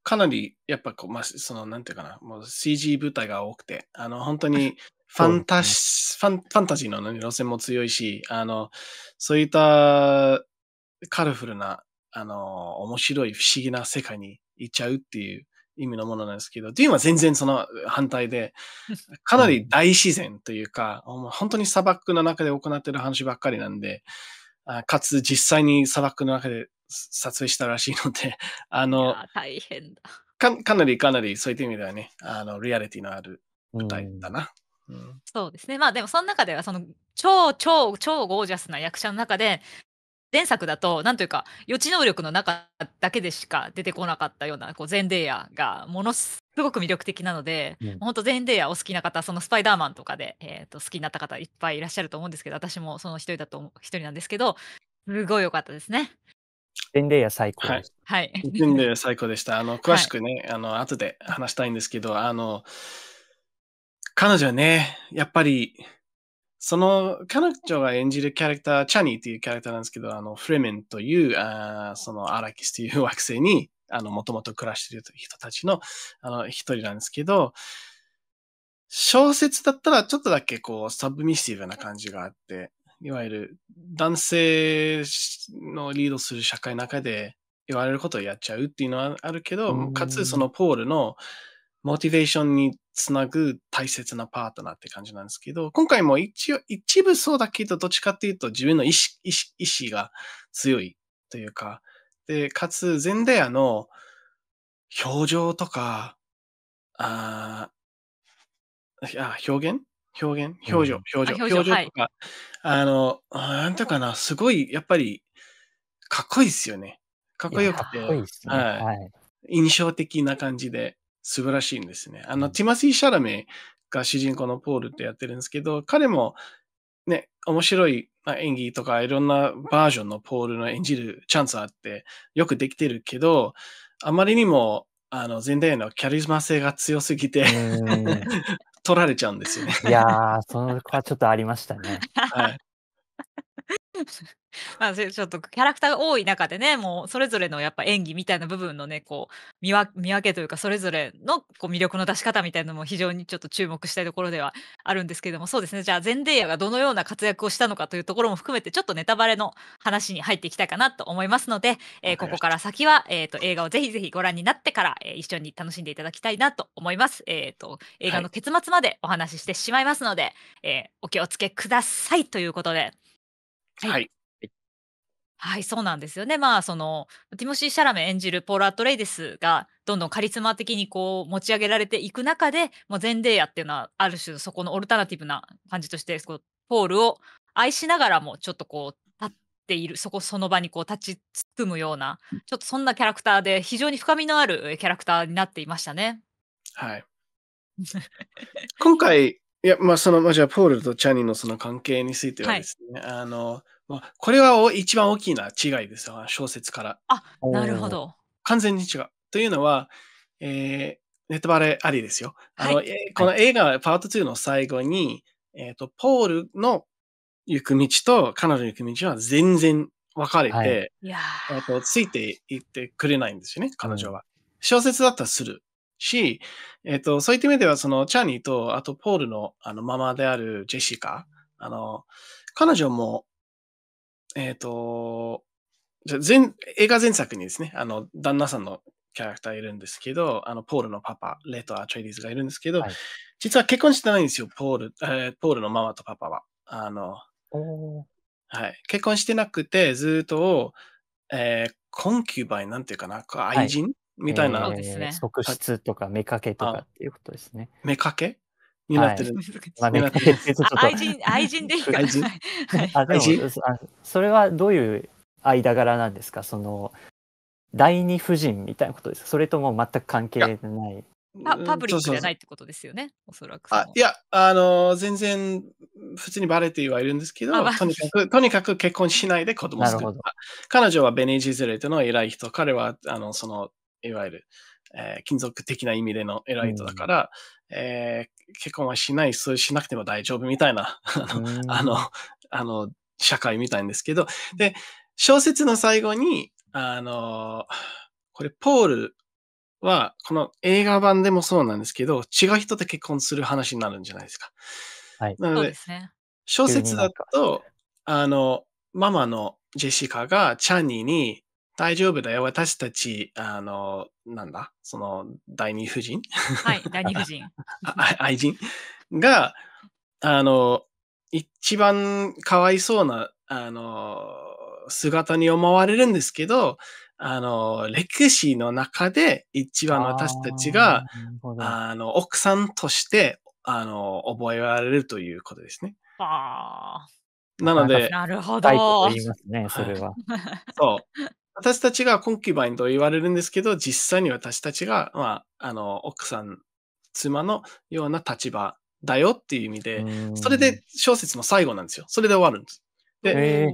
かなり、やっぱこう、まあ、その、なんていうかな、もう CG 舞台が多くて、あの、本当に ファンタシ、ね、ファン、ファンタジーの、路線も強いし、あの、そういったカラフルな、あの、面白い不思議な世界に行っちゃうっていう意味のものなんですけど、ディーンは全然その反対で、かなり大自然というか、うん、本当に砂漠の中で行ってる話ばっかりなんで、あかつ実際に砂漠の中で撮影したらしいので、あの、大変だか。かなりかなりそういった意味ではね、あの、リアリティのある舞台だな。うん、そうですね。まあでもその中ではその超超超ゴージャスな役者の中で前作だと、なんというか、予知能力の中だけでしか出てこなかったような、こう、ゼデーヤがものすごく魅力的なので、本当ゼデーヤお好きな方、そのスパイダーマンとかで、えと好きになった方いっぱいいらっしゃると思うんですけど、私もその一人だと、一人なんですけど、すごい良かったですね。ゼデーヤ最高でした。はい。ゼデーヤ最高でした。あの、詳しくね、はい、あの、後で話したいんですけど、あの、彼女はね、やっぱり、その彼女が演じるキャラクター、チャニーっていうキャラクターなんですけど、あの、フレメンという、あそのアラキスという惑星に、あの、もともと暮らしている人たちの、あの、一人なんですけど、小説だったらちょっとだけこう、サブミッシブな感じがあって、いわゆる男性のリードする社会の中で言われることをやっちゃうっていうのはあるけど、かつそのポールのモチベーションにつなぐ大切なパートナーって感じなんですけど、今回も一応、一部そうだけど、どっちかっていうと自分の意志、意志、意志が強いというか、で、かつ、ゼンデアの表情とか、ああ、表現表現表情、表情、表情とか、はい、あの、なんていうかな、すごい、やっぱり、かっこいいですよね。かっこよくて、いいね、はい、印象的な感じで。素晴らしいんですね。あの、ティマシー・シャラメが主人公のポールってやってるんですけど、彼もね、面白い演技とかいろんなバージョンのポールの演じるチャンスあってよくできてるけど、あまりにもあの、全体のキャリスマ性が強すぎて 取られちゃうんですよねいやー、そのはちょっとありましたね。はい。まあ、ちょっとキャラクターが多い中でね、もうそれぞれのやっぱ演技みたいな部分のね、こう見分けというか、それぞれのこう魅力の出し方みたいなのも非常にちょっと注目したいところではあるんですけども、そうですね、じゃあ、ゼンデイヤがどのような活躍をしたのかというところも含めて、ちょっとネタバレの話に入っていきたいかなと思いますので、えー、ここから先は、えーと、映画をぜひぜひご覧になってから、えー、一緒に楽しんでいただきたいなと思います。えーと、と映画の結末までお話ししてしまいますので、はい、えー、お気をつけくださいということで。はい。はい。そうなんですよね。まあ、その、ティモシー・シャラメ演じるポーラ・トレイデスが、どんどんカリスマ的にこう、持ち上げられていく中で、もう全デーヤっていうのは、ある種、そこのオルタナティブな感じとして、こうポールを愛しながらも、ちょっとこう、立っている、そこその場にこう、立ちつくむような、ちょっとそんなキャラクターで、非常に深みのあるキャラクターになっていましたね。はい。今回、いや、まあ、その、まあ、じゃあ、ポールとチャニーのその関係についてはですね、はい、あの、まあ、これはお一番大きな違いですよ、小説から。あ、なるほど。完全に違う。というのは、えー、ネタバレありですよ。あの、はい、この映画パート2の最後に、えっ、ー、と、ポールの行く道と彼女の行く道は全然分かれて、はい、えっ、と、ついていってくれないんですよね、彼女は。うん、小説だったらする。し、えっ、ー、と、そういった意味では、その、チャーニーと、あと、ポールの、あの、ママであるジェシカ、あの、彼女も、えっ、ー、と、全、映画前作にですね、あの、旦那さんのキャラクターいるんですけど、あの、ポールのパパ、レート・ア・チレイリーズがいるんですけど、はい、実は結婚してないんですよ、ポール、えー、ポールのママとパパは。あの、はい。結婚してなくて、ずっと、えー、コンキューバイなんていうかな、愛人、みたいな。えー、側室とか、目かけとかっていうことですね。目かけになってる。はい愛人、愛人でいいか愛人あでもそれはどういう間柄なんですかその、第二夫人みたいなことですそれとも全く関係ない。パパブリックじゃないってことですよね、おそらくあ。いや、あの、全然、普通にバレてはいるんですけど、とにかく、とにかく結婚しないで子供を作った。彼女はベネジーゼレートの偉い人、彼は、あの、その、いわゆる、えー、金属的な意味でのエライトだから、うん、えー、結婚はしない、そうしなくても大丈夫みたいな、あの、あの、社会みたいんですけど、で、小説の最後に、あの、これ、ポールは、この映画版でもそうなんですけど、違う人と結婚する話になるんじゃないですか。はい。なので、でね、小説だと、あの、ママのジェシカがチャンニーに、大丈夫だよ。私たち、あの、なんだ、その、第二夫人はい、第二夫人。愛人が、あの、一番かわいそうな、あの、姿に思われるんですけど、あの、歴史の中で一番私たちが、あの、奥さんとして、あの、覚えられるということですね。ああ。なので、なるほど。ますね、それは。い、そう。私たちがコンキュバインと言われるんですけど、実際に私たちが、まあ、あの、奥さん、妻のような立場だよっていう意味で、それで小説の最後なんですよ。それで終わるんです。で、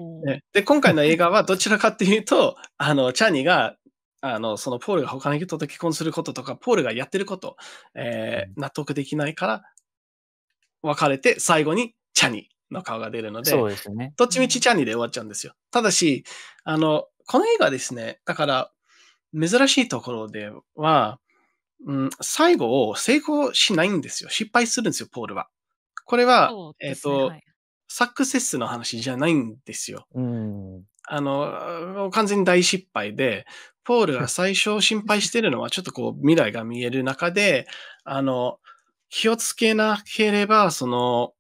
で今回の映画はどちらかっていうと、あの、チャーニーが、あの、そのポールが他の人と結婚することとか、ポールがやってること、えー、納得できないから、別れて最後にチャニーの顔が出るので、そうですね。どっちみちチャニーで終わっちゃうんですよ。ただし、あの、この映画ですね、だから、珍しいところでは、うん、最後を成功しないんですよ。失敗するんですよ、ポールは。これは、ね、えっ、ー、と、はい、サクセスの話じゃないんですよ。うん、あの、完全に大失敗で、ポールが 最初心配してるのは、ちょっとこう、未来が見える中で、あの、気をつけなければ、その、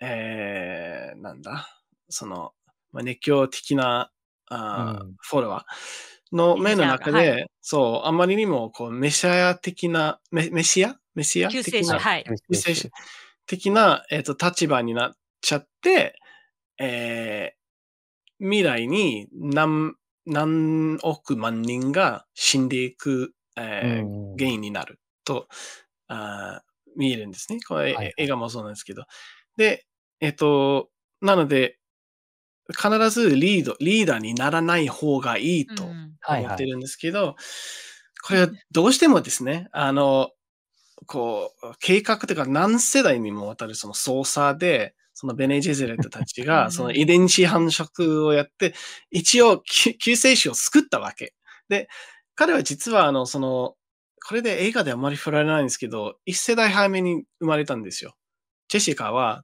えー、なんだ、その、まあ、熱狂的なあ、うん、フォロワーの目の中で、はい、そう、あまりにもこうメシア的な、メメシアメシア救世主、はい。救世主的な、えーと、と立場になっちゃって、えー、未来に何何億万人が死んでいく、えー、うん、原因になるとあ見えるんですね。これ、はい、映画もそうなんですけど。で、えっ、ー、と、なので、必ずリード、リーダーにならない方がいいと思ってるんですけど、これはどうしてもですね、あの、こう、計画というか何世代にもわたるその操作で、そのベネジェゼレットたちが、その遺伝子繁殖をやって、一応救世主を救ったわけ。で、彼は実はあの、その、これで映画であまり振られないんですけど、一世代早めに生まれたんですよ。ジェシカは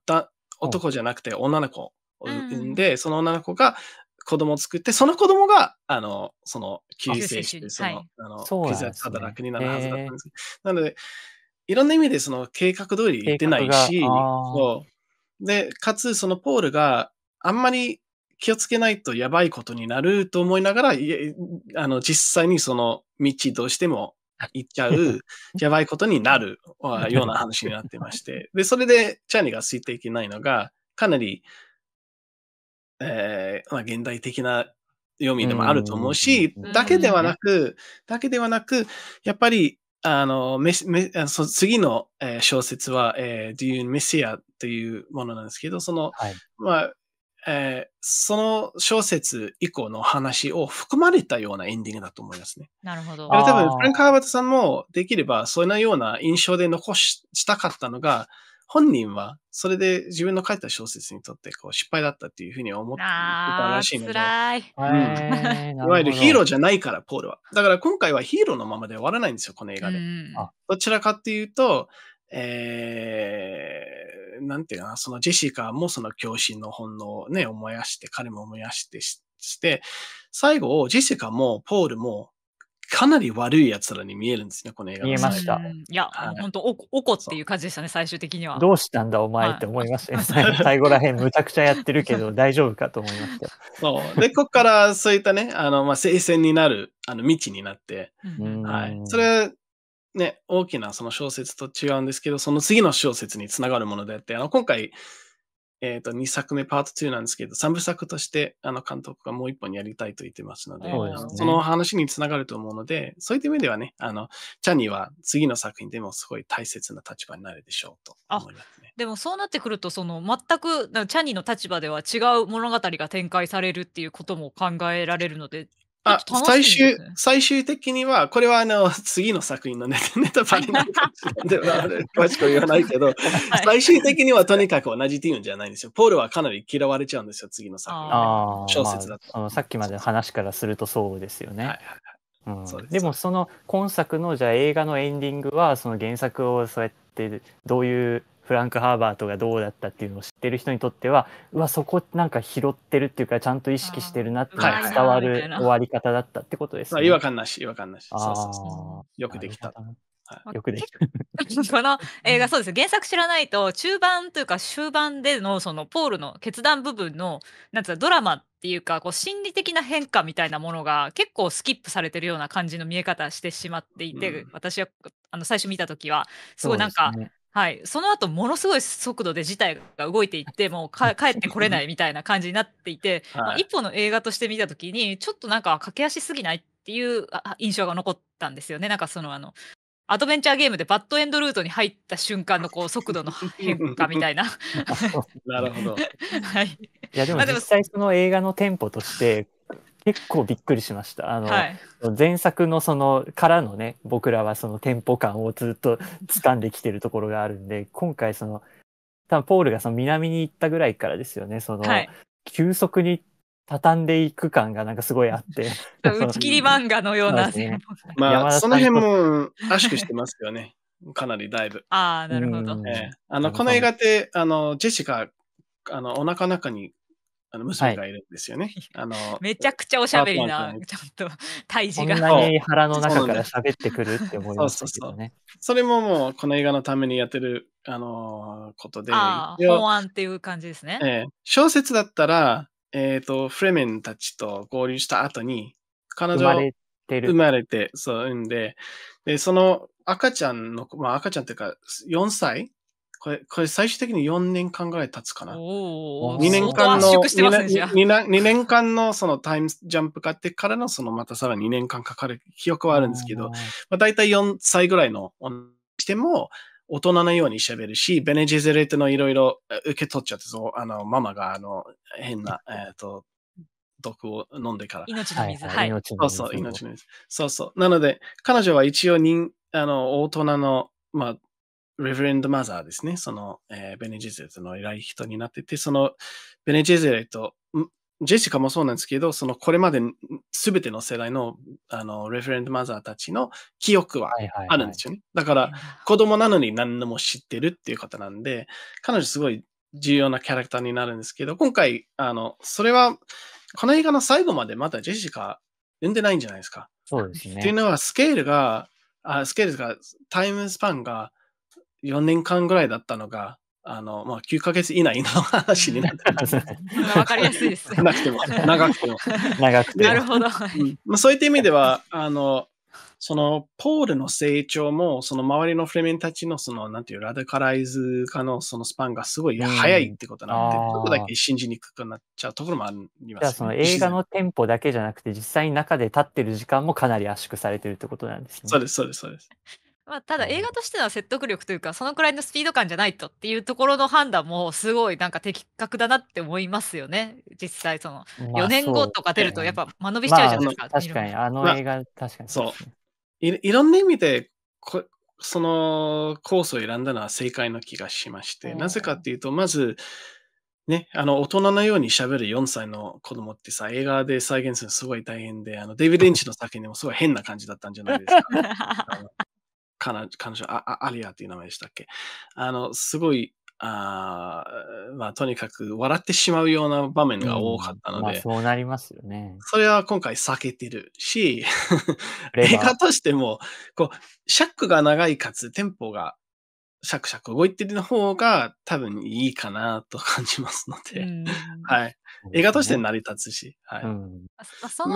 男じゃなくて女の子産んで、うん、その女の子が子供を作って、その子供が、あの、その、救世主で、その、はい、あの、ピザただ楽になるはずだったんですけど、なので、いろんな意味でその計画通りいってないし、そうで、かつ、そのポールがあんまり気をつけないとやばいことになると思いながら、あの実際にその道どうしても行っちゃう、やばいことになるような話になってまして、で、それでチャーニーがついていけないのが、かなりえー、まあ、現代的な読みでもあると思うし、うん、だけではなく、だけではなく、やっぱり、あの、メメそ次の、えー、小説は、えー、Do You Messiah というものなんですけど、その、はい、まあ、えー、その小説以降の話を含まれたようなエンディングだと思いますね。なるほど。多分、フランク・ハーバートさんもできれば、そんなような印象で残したかったのが、本人はそれで自分の書いた小説にとってこう失敗だったっていうふうに思ってたらしいので、辛い、いわゆるヒーローじゃないから、ポールは。だから今回はヒーローのままで終わらないんですよ、この映画で。うん、どちらかっていうと、えー、なんていうかな、そのジェシカもその教師の本能をね、思い出して、彼も思い出してして、最後、ジェシカもポールもかなり悪い奴らに見えるんですね、この映画見えました。いや、本当お、こっていう感じでしたね、最終的には。どうしたんだ、お前って思いましたね。最後らへん、むちゃくちゃやってるけど、大丈夫かと思いましたそう。で、ここからそういったね、あの、まあ、聖戦になる、あの、未知になって、はい。それ、ね、大きなその小説と違うんですけど、その次の小説につながるものであって、あの、今回、えっ、ー、と、2作目パート2なんですけど、3部作として、あの、監督がもう一本やりたいと言ってますので、そ、その話につながると思うので、そういった意味ではね、あの、チャニーは次の作品でもすごい大切な立場になるでしょうと思いますね。でもそうなってくると、その、全く、チャニーの立場では違う物語が展開されるっていうことも考えられるので、あ、最終、最終的には、これはあの、次の作品のネタネタバレなんで、詳しく言わないけど、最終的にはとにかく同じっていうんじゃないんですよ。ポールはかなり嫌われちゃうんですよ、次の作品、あ、小説だと、まあ、さっきまでの話からするとそうですよね。はいはいはいうん、でもその今作のじゃ映画のエンディングはその原作をそうやってどういうフランク・ハーバートがどうだったっていうのを知ってる人にとってはうわそこなんか拾ってるっていうかちゃんと意識してるなって伝わる終わり方だったってことですね。違和感なし違和感なしそうそうそうよくできた。はい、よくできた。この映画そうです原作知らないと中盤というか終盤でのそのポールの決断部分のなんつうドラマっていうかこう心理的な変化みたいなものが結構スキップされてるような感じの見え方してしまっていて、うん、私はあの最初見た時はすごいなんか、はい、その後ものすごい速度で事態が動いていってもうか 帰ってこれないみたいな感じになっていて、はい、まあ、一歩の映画として見たときにちょっとなんか駆け足すぎないっていう印象が残ったんですよねなんかそのあのアドベンチャーゲームでバッドエンドルートに入った瞬間のこう 速度の変化みたいな。なるほど。はい。いやでも実際その映画のテンポとして結構びっくりしました。あの、はい、前作のそのからのね、僕らはそのテンポ感をずっと掴んできてるところがあるんで、今回その、多分ポールがその南に行ったぐらいからですよね、その、はい、急速に畳んでいく感がなんかすごいあって。打ち切り漫画のような。うね、まあ、その辺も圧縮してますよね。かなりだいぶ。ああ、なるほど。えー、あの、この映画って、あの、ジェシカ、あの、お腹の中にあの娘がいるんですよね。はい、あのめちゃくちゃおしゃべりな、ちゃんと胎児が。こんなに腹の中から喋ってくるって思いますそれももうこの映画のためにやってる、あのー、ことで。ああ、法案っていう感じですね。えー、小説だったら、えっ、ー、と、フレメンたちと合流した後に、彼女生生まれて、そう、産んで、で、その赤ちゃんの、まあ赤ちゃんっていうか、4歳これ、これ最終的に4年間ぐらい経つかな。2年間の、2, 年間のそのタイムジャンプがあってからのそのまたさらに2年間かかる記憶はあるんですけど、まあ、大体4歳ぐらいのしても、大人のように喋るし、ベネジェゼレートのいろいろ受け取っちゃってそう、あの、ママがあの、変な、えっ、ー、と、毒を飲んでから。命の水、はい、はい。そうそう、命の水。そうそう。なので、彼女は一応人、あの、大人の、まあ、レベレンドマザーですね、その、えー、ベネジェゼルの偉い人になってて、そのベネジェゼルと、ジェシカもそうなんですけど、そのこれまで全ての世代のあのレフェレンドマザーたちの記憶はあるんですよね。だから子供なのに何でも知ってるっていう方なんで、彼女すごい重要なキャラクターになるんですけど、今回、あの、それはこの映画の最後までまだジェシカ産んでないんじゃないですか。そうですね。っていうのはスケールが、あスケールがタイムスパンが4年間ぐらいだったのが、あの、まあ、9ヶ月以内の話になってます。わかりやすいですね。なくても、長くても。長くても。なるほど。うんまあ、そういった意味では、あの、そのポールの成長も、その周りのフレメンたちの、その、なんていう、ラデカライズ化のそのスパンがすごい早いってことなので、うん、だけ信じにくくなっちゃうところもあります、ね。じゃその映画のテンポだけじゃなくて、実際に中で立ってる時間もかなり圧縮されてるってことなんですね。そうです、そうです、そうです。まあ、ただ映画としての説得力というか、そのくらいのスピード感じゃないとっていうところの判断もすごいなんか的確だなって思いますよね。実際その4年後とか出るとやっぱ間延びしちゃうじゃないですか。まあ、確かにあの映画、まあ、確かにそう、い。いろんな意味でこそのコースを選んだのは正解の気がしまして、なぜかっていうとまずね、あの、大人のように喋る4歳の子供ってさ、映画で再現するのすごい大変で、あの、デイビッド・ンチの作品でもすごい変な感じだったんじゃないですか。彼女、アリアっていう名前でしたっけあの、すごい、あまあ、とにかく笑ってしまうような場面が多かったので、うんまあ、そうなりますよね。それは今回避けてるし、映画としても、こう、シャックが長いかつ、テンポがシャクシャク動いてるの方が多分いいかなと感じますので、はい。映画として成り立つし。はい。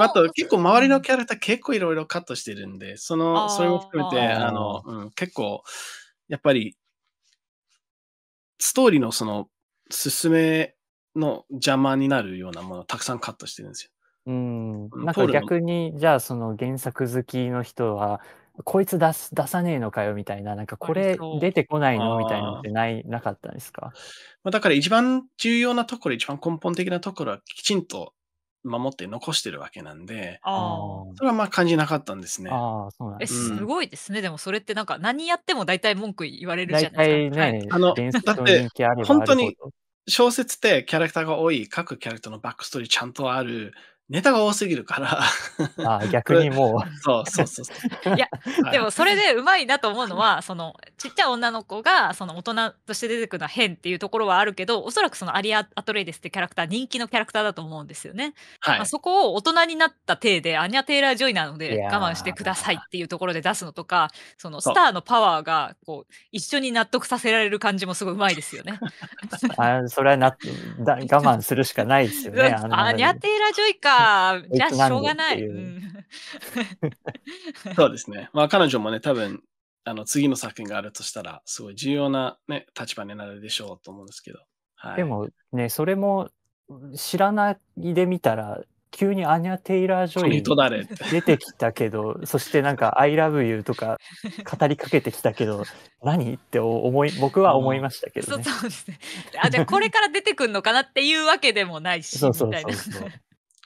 あと、結構周りのキャラクター結構いろいろカットしてるんで、その、それも含めて、あの、うん、結構、やっぱり、ストーリーのその、進めの邪魔になるようなものをたくさんカットしてるんですよ。うん、なんか逆にじゃあその原作好きの人はこいつ出す出さねえのかよみたいな、なんかこれ出てこないのみたいなのってないなかったんですか、まあ、だから一番重要なところ、一番根本的なところはきちんと守って残してるわけなんで、あそれはまあ感じなかったんですね。あそうなんえすごいですね、うん、でもそれってなんか何やっても大体文句言われるじゃないですか。ね、はい、あのだって本当に小説ってキャラクターが多い、各キャラクターのバックストーリーちゃんとある、ネタが多すぎるからあ逆にもうそうそうそういや、でもそれでうまいなと思うのは、そのちっちゃい女の子がその大人として出てくるのは変っていうところはあるけど、おそらくそのアリア・アトレイデスってキャラクター、人気のキャラクターだと思うんですよね。はいまあ、そこを大人になった体で、アニャ・テイラー・ジョイなので我慢してくださいっていうところで出すのとか、そのスターのパワーがこう一緒に納得させられる感じもすごいうまいですよね。あそれはなだ 我慢するしかないですよね。アニャ・テイラー・ジョイかじゃあ、しょうがない。そうですね。まあ、彼女もね、多分、あの次の作品があるとしたら、すごい重要な、ね、立場になるでしょうと思うんですけど。はい、でもね、それも知らないで見たら、急にアニャ・テイラー・ジョイ出てきたけど、そしてなんか「I love you」とか語りかけてきたけど、何って思い僕は思いましたけど、ねうん、そうそうですね。あじゃあこれから出てくるのかなっていうわけでもないしそういうそ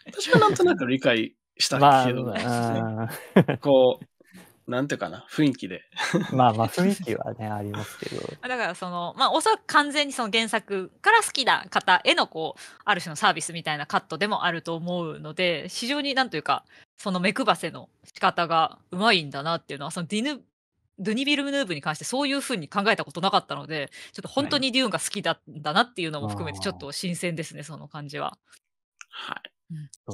私はなんとなく理解したけど、ね、まあ、こう、なんていうかな、雰囲気で。まあまあ、雰囲気はね、ありますけど。だから、その、まあ、おそらく完全にその原作から好きな方への、こう、ある種のサービスみたいなカットでもあると思うので、非常になんというか、その目配せの仕方がうまいんだなっていうのは、そのディヌドゥニビル・ムヌーブに関してそういうふうに考えたことなかったので、ちょっと本当にデューンが好きだ,、だなっていうのも含めて、ちょっと新鮮ですね、その感じは。はい。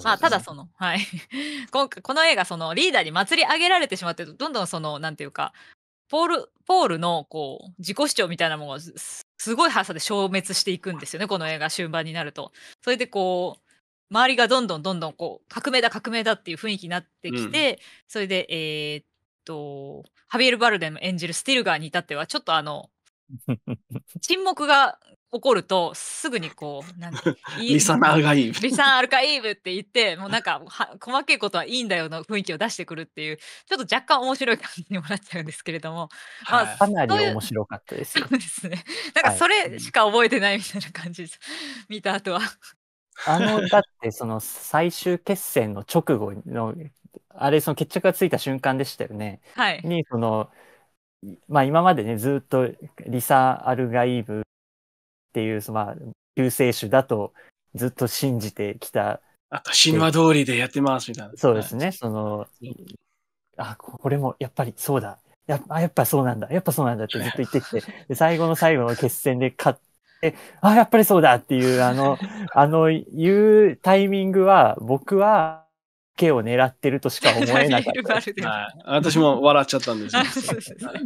まあただその、はい、今回この映画そのリーダーに祭り上げられてしまってどんどんそのなんていうかポールポールのこう自己主張みたいなものがすごい速さで消滅していくんですよねこの映画終盤になると。それでこう周りがどんどんどんどんこう革命だ革命だっていう雰囲気になってきて、うん、それでえー、っとハビエル・バルデン演じるスティルガーに至ってはちょっとあの沈黙が怒るとすぐにこうリサナールカリサナーイーブって言ってもうなんかは細けいことはいいんだよの雰囲気を出してくるっていうちょっと若干面白い感じにもなっちゃうんですけれども、はい、まあ、かなり面白かったですそうですねなんかそれしか覚えてないみたいな感じです、はい、見た後はあのだってその最終決戦の直後のあれその決着がついた瞬間でしたよね、はい、にそのまあ今までねずっとリサ・アルガイーブっていう、まあ、救世主だとずっと信じてきた。あと、神話通りでやってますみたいな。そうですね。その、あ、これもやっぱりそうだ。やあやっぱそうなんだ。やっぱそうなんだってずっと言ってきて、で最後の最後の決戦で勝って、あ、やっぱりそうだっていう、あの、あの、言うタイミングは、僕は、けを狙ってるとしか思えなかった。はい、私も笑っちゃったんですよ。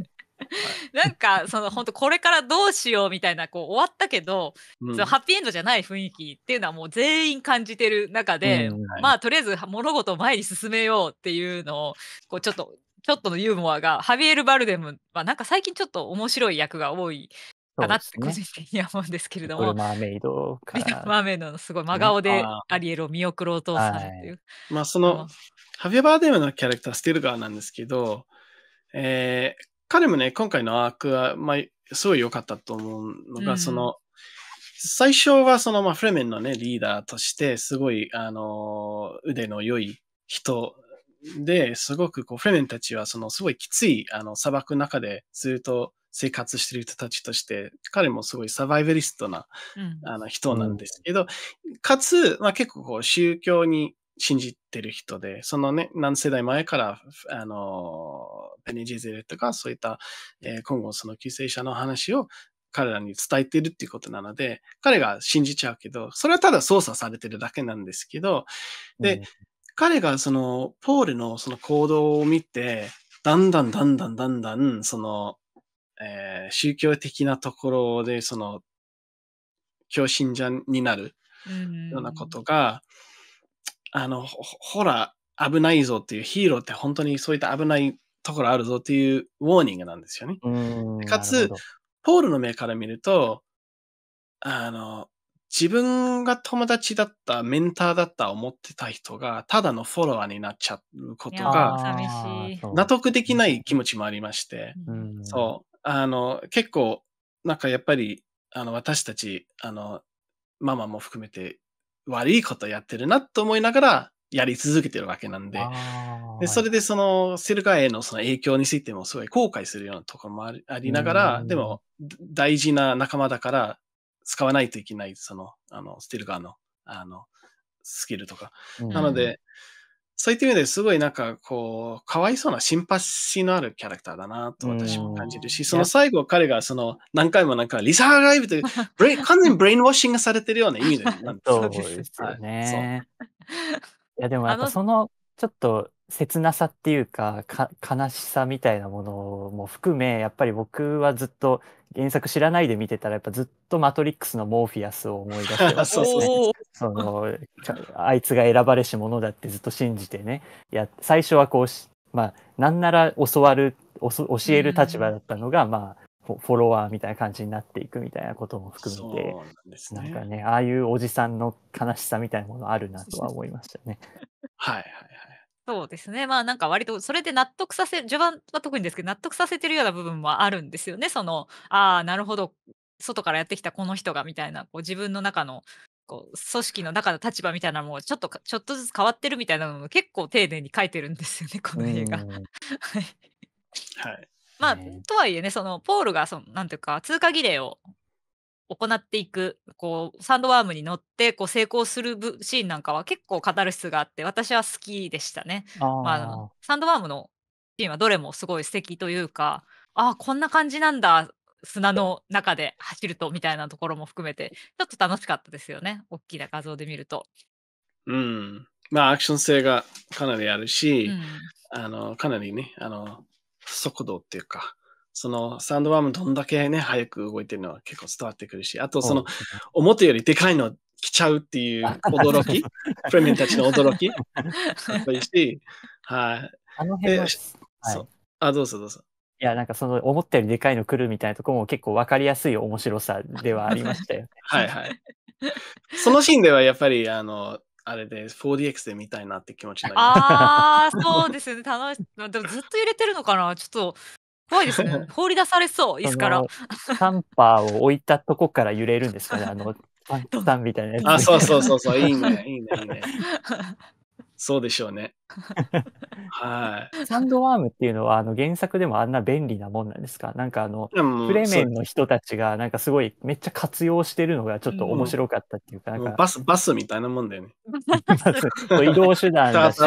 なんかその本当これからどうしようみたいなこう終わったけど、うん、そのハッピーエンドじゃない雰囲気っていうのはもう全員感じてる中で、うんはい、まあとりあえず物事を前に進めようっていうのをこうちょっとちょっとのユーモアがハビエル・バルデムはなんか最近ちょっと面白い役が多いかなって個人的には思うんですけれども。ね、マ ーメイドか。マーメイドのすごい真顔でアリエルを見送ろうとさっていう。はい、まあそのハビエル・バルデムのキャラクターステルガーなんですけど、えー、彼もね、今回のアークは、まあ、すごい良かったと思うのが、うん、その、最初はその、まあ、フレメンのね、リーダーとして、すごい、あの、腕の良い人で、すごくこう、フレメンたちは、その、すごいきつい、あの、砂漠の中でずっと生活してる人たちとして、彼もすごいサバイバリストな、うん、あの人なんですけど、うん、かつ、まあ、結構こう、宗教に信じてる人で、そのね、何世代前から、あの、ベネジゼルとか、そういった、えー、今後その救世者の話を彼らに伝えてるっていうことなので、彼が信じちゃうけど、それはただ操作されてるだけなんですけど、で、うん、彼がその、ポールのその行動を見て、だんだんだんだんだんだん、その、えー、宗教的なところで、その、教信者になるようなことが、あの、ほら、危ないぞっていうヒーローって本当にそういった危ないところあるぞっていうウォーニングなんですよね。かつ、ポールの目から見ると、あの、自分が友達だった、メンターだった思ってた人が、ただのフォロワーになっちゃうことが、納得できない気持ちもありまして、そう、あの、結構、なんかやっぱり、あの、私たち、あの、ママも含めて、悪いことやってるなと思いながらやり続けてるわけなんで、でそれでそのセルガへのその影響についてもすごい後悔するようなところもありながら、でも大事な仲間だから使わないといけない、その、あの、ステルガーの、あの、スキルとか。なので、そういった意味ですごいなんかこう、かわいそうなシンパシーのあるキャラクターだなと私も感じるし、その最後彼がその何回もなんかリサーライブという、ブレ完全にブレインウォッシングされてるような意味で。そうですよね。い、いやでもやっぱそのちょっと切なさっていうかか悲しさみたいなものも含めやっぱり僕はずっと原作知らないで見てたらやっぱずっと「マトリックス」のモーフィアスを思い出してますね そのあいつが選ばれし者だってずっと信じてねいや最初はこうまあなんなら教わる教える立場だったのが、まあフォロワーみたいな感じになっていくみたいなことも含めてなん、んかねああいうおじさんの悲しさみたいなものあるなとは思いましたね。はいはいはいそうですね。まあなんか割とそれで納得させ、序盤は特にですけど、納得させてるような部分もあるんですよね。その、ああ、なるほど、外からやってきたこの人がみたいな、こう自分の中の、こう、組織の中の立場みたいなのも、ちょっと、ちょっとずつ変わってるみたいなのも結構丁寧に書いてるんですよね、この映画。はい。まあ、とはいえね、その、ポールが、その、なんていうか、通過儀礼を行っていくこうサンドワームに乗ってこう成功するシーンなんかは結構カタルシスがあって私は好きでしたね。あまあ、サンドワームのシーンはどれもすごい素敵というかあこんな感じなんだ砂の中で走るとみたいなところも含めてちょっと楽しかったですよね大きな画像で見ると。うんまあアクション性がかなりあるし、うん、あのかなりねあの速度っていうかそのサンドワームどんだけね、早く動いてるのは結構伝わってくるし、あとその、思ったよりでかいの来ちゃうっていう驚き、プレアンたちの驚き、やっぱりし、はい。あの辺は、はい、あ、どうぞどうぞ。いや、なんかその思ったよりでかいの来るみたいなとこも結構分かりやすい面白さではありましたよね。はいはい。そのシーンではやっぱり、あの、あれで 4DX で見たいなって気持ちになりまああ、そうですね。楽しい。でもずっと揺れてるのかなちょっと怖いですね。放り出されそう、椅子から。スタンパーを置いたとこから揺れるんですかね、あの、パンみたいなやつ。あ、そうそうそうそう、いいね、いいね、いいね。そうでしょうね。はい。サンドワームっていうのは、あの原作でもあんな便利なもんなんですかなんかあの、フレメンの人たちが、なんかすごい、めっちゃ活用してるのがちょっと面白かったっていうか、バス、バスみたいなもんだよね。移動手段だし、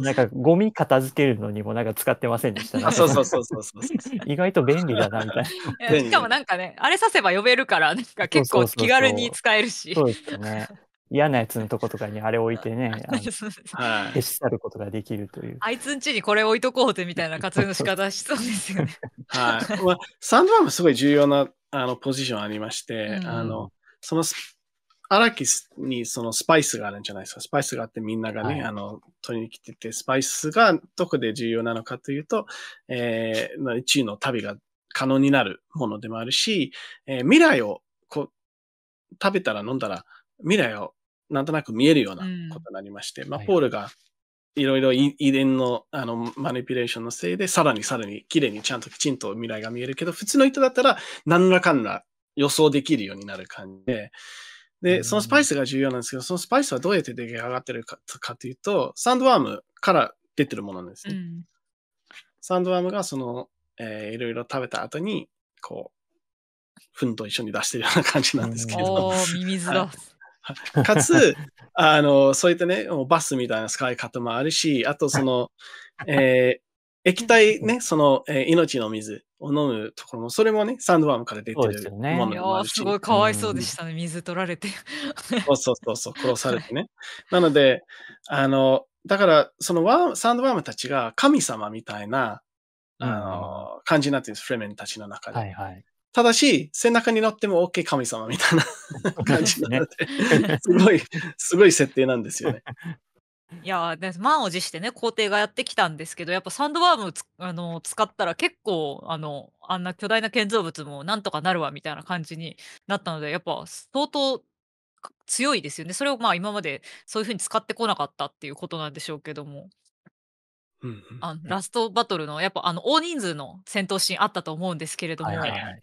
なんかゴミ片付けるのにもなんか使ってませんでしたね。あそうそうそうそうそう。意外と便利だな、みたいな。しかもなんかね、あれさせば呼べるから、なんか結構気軽に使えるし。そうですよね。嫌なやつのとことかにあれ置いてね、はい、消し去ることができるという。あいつんちにこれ置いとこうてみたいな活用の仕方しそうですよね。はい。まあ、サンドバーもすごい重要なあのポジションありまして、うん、あの、そのアラキスにそのスパイスがあるんじゃないですか。スパイスがあってみんながね、はい、あの、取りに来てて、スパイスがどこで重要なのかというと、えー、1位の旅が可能になるものでもあるし、えー、未来をこう、食べたら飲んだら、未来をなんとなく見えるようなことになりまして、うん、まあ、ポールがいろいろ遺伝のあのマニピュレーションのせいで、さらにさらに綺麗にちゃんときちんと未来が見えるけど、普通の人だったら何らかんら予想できるようになる感じで、で、そのスパイスが重要なんですけど、そのスパイスはどうやって出来上がってるかかというと、サンドワームから出てるものなんですね。うん、サンドワームがその、えー、いろいろ食べた後に、こう、糞と一緒に出してるような感じなんですけど。おミミズだ。かつ、あの、そういったね、バスみたいな使い方もあるし、あとその、えー、液体ね、その、えー、命の水を飲むところも、それもね、サンドワームから出てるものもあるし。すすごいかわいそうでしたね、うん、水取られて。そうそうそうそう、殺されてね。なので、あの、だから、そのワーサンドワームたちが神様みたいな、あの、うん、感じになってるんです、フレメンたちの中で。はいはい。ただし、背中に乗っても OK 神様みたいな感じになって、すごい、すごい設定なんですよね。いやで満を持してね皇帝がやってきたんですけどやっぱサンドバームあの使ったら結構あのあんな巨大な建造物もなんとかなるわみたいな感じになったのでやっぱ相当強いですよねそれをまあ今までそういうふうに使ってこなかったっていうことなんでしょうけども。うんあのラストバトルのやっぱあの大人数の戦闘シーンあったと思うんですけれども、はいはいはい、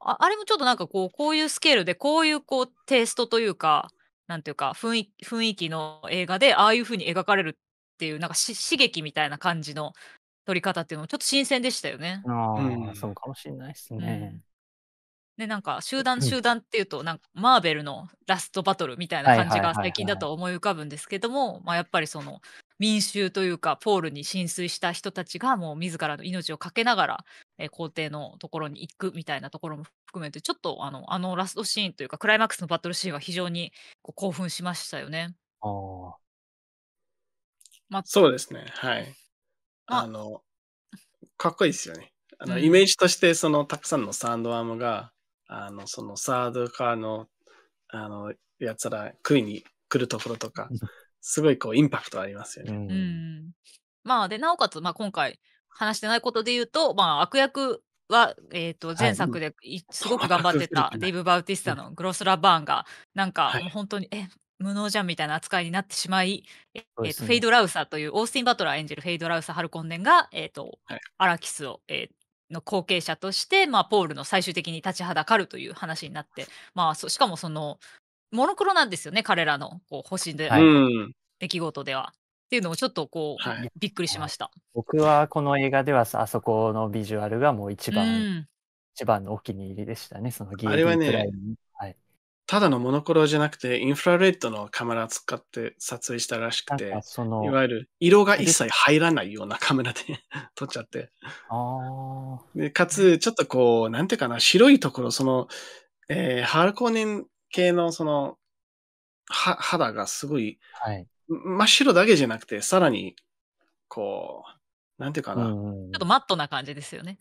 ああれもちょっとなんかこうこういうスケールでこういうこうテイストというかなんていうか雰囲雰囲気の映画でああいうふうに描かれるっていうなんか刺激みたいな感じの撮り方っていうのもちょっと新鮮でしたよね。ああ、うん、そうかもしれないですね。うんでなんか集団集団っていうとなんかマーベルのラストバトルみたいな感じが最近だと思い浮かぶんですけどもやっぱりその民衆というかポールに浸水した人たちがもう自らの命を懸けながらえ皇帝のところに行くみたいなところも含めてちょっとあのあのラストシーンというかクライマックスのバトルシーンは非常にこう興奮しましたよね。あまあ、そうですねはいあのかっこいいですよねあの、イメージとしてそのたくさんのサンドアームがあのそのサードカーのあのやつら食いに来るところとかすごいこうインパクトありますよね。うん、まあでなおかつ、まあ、今回話してないことで言うと、まあ、悪役は、えー、と前作ですごく頑張ってたデイブ・バウティスタのグロスラ・バーンがなんかもう本当に、え無能じゃんみたいな扱いになってしまい、えーとフェイド・ラウサというオースティン・バトラー演じるフェイド・ラウサ・ハルコンデンが、えーとアラキスを、えの後継者として、まあ、ポールの最終的に立ちはだかるという話になって、まあ、しかもそのモノクロなんですよね彼らのこう星で、出来事では。っていうのをちょっとこう、はい、びっくりしました。僕はこの映画ではあそこのビジュアルがもう一番、うん、一番のお気に入りでしたね、そのギリギリくらいあれはね、はい、ただのモノクロじゃなくて、インフラレッドのカメラ使って撮影したらしくて、そのいわゆる色が一切入らないようなカメラで 撮っちゃって。あでかつ、ちょっとこう、なんていうかな、白いところ、その、えー、ハルコーネン系のそのは肌がすごい、はい、真っ白だけじゃなくて、さらに、こう、なんていうかな。ちょっとマットな感じですよね。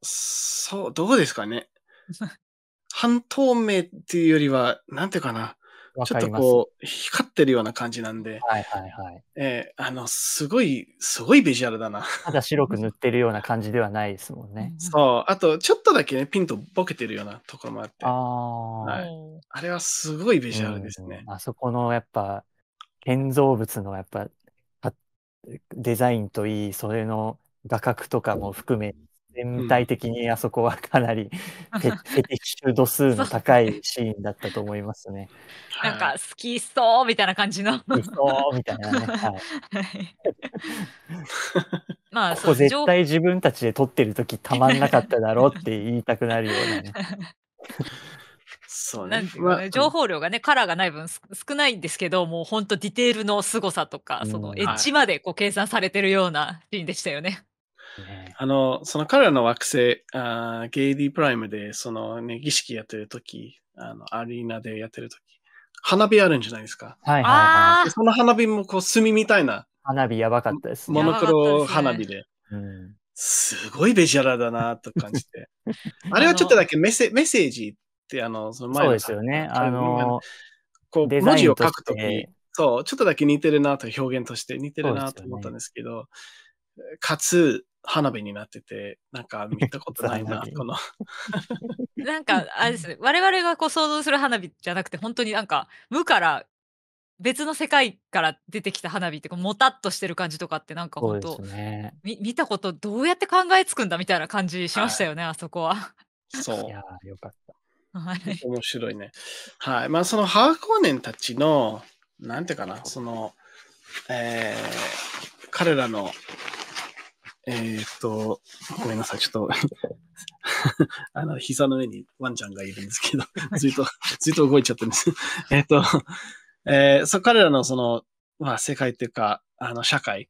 そう、どうですかね。半透明っていうよりは、なんていうかな。ちょっとこう、光ってるような感じなんで。はいはいはい。えー、あの、すごい、すごいビジュアルだな。ただ白く塗ってるような感じではないですもんね。そう。あと、ちょっとだけね、ピンとボケてるようなところもあって。ああ、はい。あれはすごいビジュアルですね。うん、あそこの、やっぱ、建造物のやっぱデザインといい、それの画角とかも含め、全体的にあそこはかなりフェ, ティッシュ度数の高いシーンだったと思いますね。なんか好きそうみたいな感じの。好きそうみたいなね。はい、まあ、ここ絶対自分たちで撮ってる時たまんなかっただろうって言いたくなるようなね。そうね。なんうね、情報量がね、カラーがない分少ないんですけど、もう本当ディテールの凄さとか、そのエッジまでこう計算されてるようなシーンでしたよね。あの、その彼らの惑星、あゲイディプライムで、そのね、儀式やってる時、あの、アリーナでやってる時、花火あるんじゃないですか。はいはいはい。その花火もこう、炭みたいな。花火やばかったです、ね、モノクロ花火で。すごいベジャラだなと感じて。あれはちょっとだけメッセメッセージ、あの、その前のそうですよね。あの、こう、文字を書くときに、そう、ちょっとだけ似てるなと表現として似てるなと思ったんですけど、ね、かつ、花火になってて、なんか見たことないな、この。なんか、あれですね、我々がこう想像する花火じゃなくて、本当になんか、無から別の世界から出てきた花火ってもたっとしてる感じとかってなんか本当、ね、見たことどうやって考えつくんだみたいな感じしましたよね、はい、あそこは。そう。いやよかった。はい、面白いね。はい。まあ、そのハーコーネンたちの、なんていうかな、その、えー、彼らの、えー、っと、ごめんなさい、ちょっと あの、膝の上にワンちゃんがいるんですけど、ずっと、ずっと動いちゃってるんです。えっと、えー、そ、彼らのその、まあ、世界っていうか、あの、社会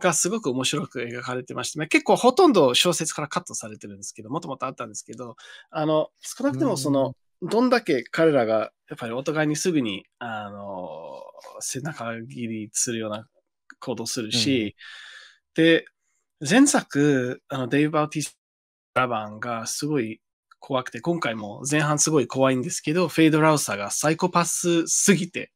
がすごく面白く描かれてまして、ね、結構ほとんど小説からカットされてるんですけど、もともとあったんですけど、あの、少なくともその、どんだけ彼らが、やっぱりお互いにすぐに、あの、背中切りするような行動するし、うん、で、前作、あの、デイブ・バウティス・ラバンがすごい怖くて、今回も前半すごい怖いんですけど、フェイド・ラウサーがサイコパスすぎて、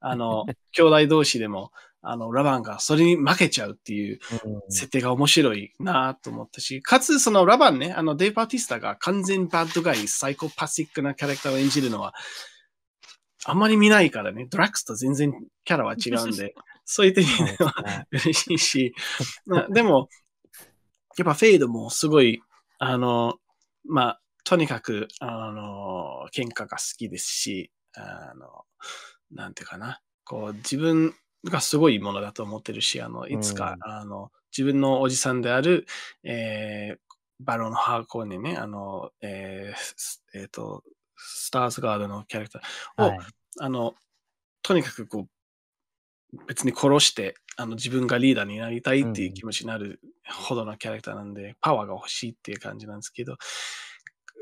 あの、兄弟同士でもあの、ラバンがそれに負けちゃうっていう設定が面白いなと思ったし、かつそのラバンね、あの、デイ・パーティスタが完全バッドガイ、サイコパシックなキャラクターを演じるのは、あんまり見ないからね、ドラックスと全然キャラは違うんで、そういう点では嬉しいし、でも、やっぱフェイドもすごい、あの、まあ、とにかく、あの、喧嘩が好きですし、あの、なんていうかな、こう、自分がすごいものだと思ってるし、あの、いつか、うんあの、自分のおじさんである、えー、バロン・ハーコーネね、あの、えー、えー、と、スターズガードのキャラクターを、はい、あの、とにかくこう、別に殺して、あの、自分がリーダーになりたいっていう気持ちになるほどのキャラクターなんで、うん、パワーが欲しいっていう感じなんですけど、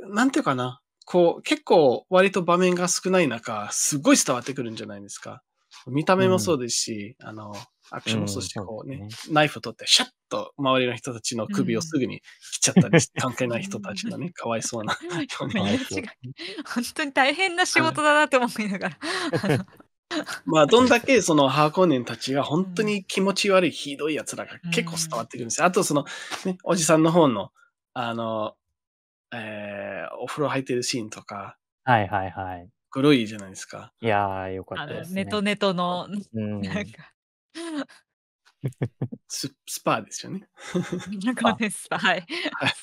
なんていうかな、こう、結構割と場面が少ない中、すごい伝わってくるんじゃないですか。見た目もそうですし、うん、あの、アクションもそうして、こうね、うんナイフ取って、シャッと周りの人たちの首をすぐに切っちゃったりして、うん、関係ない人たちがね、かわいそうな本当に大変な仕事だなと思いながら。まあ、どんだけそのハーコーネンたちが本当に気持ち悪い、ひどい奴らが結構伝わってくるんですよ。あと、その、ね、おじさんの方の、あの、えー、お風呂入ってるシーンとか。はいはいはい。黒いじゃないですか。いやー、よかったですね。ネトネトの、なんか、ススパーですよね。なんかね、スパ、はい。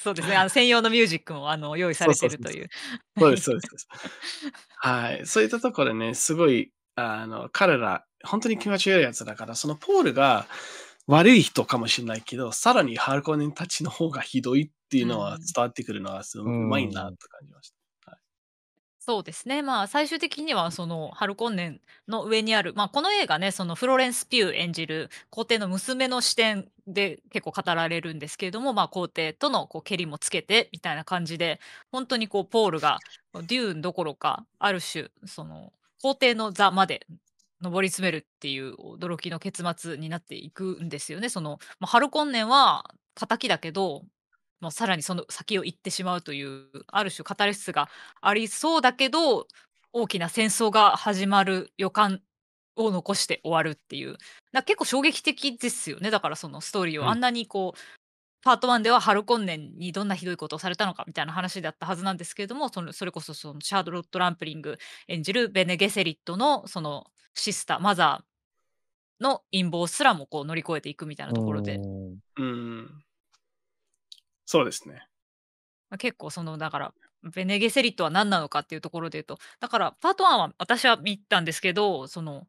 そうですね。あの専用のミュージックもあの用意されてるという。そうです、そうです。はい。そういったところね、すごい、あの、彼ら、本当に気持ち悪いやつだから、そのポールが悪い人かもしれないけど、さらにハルコネンたちの方がひどいっていうのは伝わってくるのは、すごうまいなと感じました。そうですね。まあ、最終的には、その、ハルコンネンの上にある、まあ、この映画ね、その、フロレンス・ピュー演じる皇帝の娘の視点で結構語られるんですけれども、まあ、皇帝との、こう、蹴りもつけて、みたいな感じで、本当に、こう、ポールが、デューンどころか、ある種、その、皇帝の座まで上り詰めるっていう驚きの結末になっていくんですよね。その、まあ、ハルコンネンは、敵だけど、もさらにその先を行ってしまうというある種カタルスがありそうだけど大きな戦争が始まる予感を残して終わるっていう結構衝撃的ですよねだからそのストーリーを、あんなにこうパート1ではハルコンネンにどんなひどいことをされたのかみたいな話だったはずなんですけれどもそれこそそのシャードロット・ランプリング演じるベネ・ゲセリットのそのシスターマザーの陰謀すらもこう乗り越えていくみたいなところで。うんそうですね。まあ、結構そのだからベネゲセリットは何なのかっていうところで言うとだからパート1は私は見たんですけどその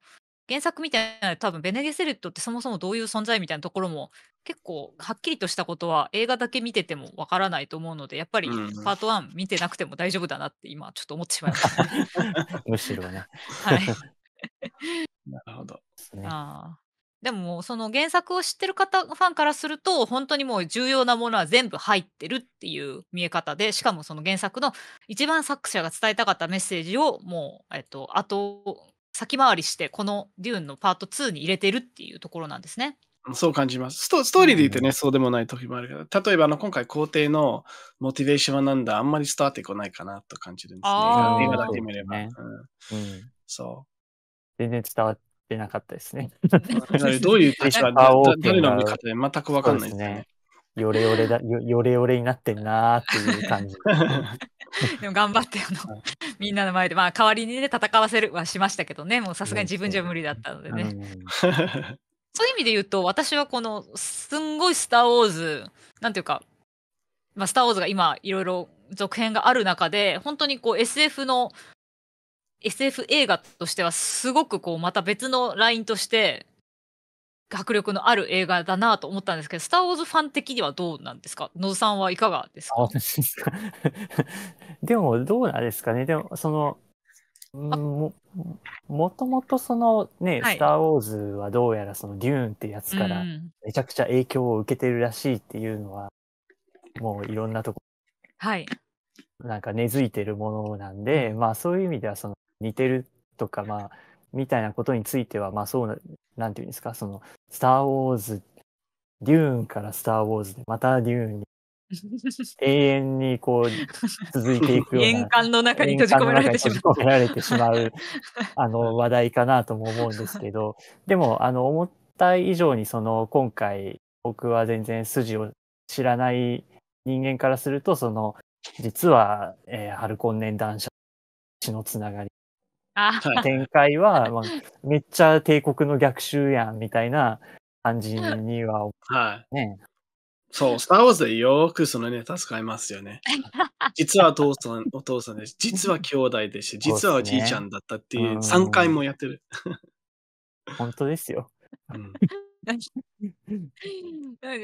原作みたいな多分ベネゲセリットってそもそもどういう存在みたいなところも結構はっきりとしたことは映画だけ見ててもわからないと思うのでやっぱりパート1見てなくても大丈夫だなって今ちょっと思ってしまいました、ね、むしろね。はい、なるほど。あでもその原作を知ってる方ファンからすると本当にもう重要なものは全部入ってるっていう見え方でしかもその原作の一番作者が伝えたかったメッセージをもう、えっと、後先回りしてこの「デューン」のパート2に入れてるっていうところなんですね。そう感じます。ストーリーで言ってね、うん、そうでもない時もあるけど、例えばあの今回皇帝のモチベーションはなんだ、あんまり伝わってこないかなと感じるんですね。今だけ見れば。そう、うんう全然伝わっってなかったですね。どういう立場で、誰 の見方で全く分かんないですね。よれよれだよ、ヨレヨレになってんなーっていう感じ。でも頑張ってあの、みんなの前で、まあ代わりにね、戦わせるはしましたけどね、もうさすがに自分じゃ無理だったのでね。そういう意味で言うと、私はこの、すんごいスター・ウォーズ、なんていうか、まあ、スター・ウォーズが今、いろいろ続編がある中で、本当にこう SF の SF 映画としてはすごくこうまた別のラインとして迫力のある映画だなと思ったんですけど、スター・ウォーズファン的にはどうなんですか野さんはいかがですか でもどうなんですかねでもそのももともとそのね、はい、スター・ウォーズはどうやらそのデューンってやつからめちゃくちゃ影響を受けてるらしいっていうのは、うん、もういろんなとこ、はい、なんか根付いてるものなんで、うん、まあそういう意味ではその似てるとか、まあ、みたいなことについては、まあ、そうな、なんていうんですか、その、スター・ウォーズ、デューンからスター・ウォーズで、またデューンに、永遠にこう、続いていくような。円 の中にじ閉じ込められてしまう、あの、話題かなとも思うんですけど、でも、あの、思った以上に、その、今回、僕は全然筋を知らない人間からすると、その、実は、えー、ハルコン年男子のつながり展開は、まあ、めっちゃ帝国の逆襲やんみたいな感じには、はい。そう、スター・ウォーズでよくそのネタ使いますよね。実はお父さん、お父さんです。実は兄弟でして、実はおじいちゃんだったっていう、3回もやってる。本当ですよ。うんでもな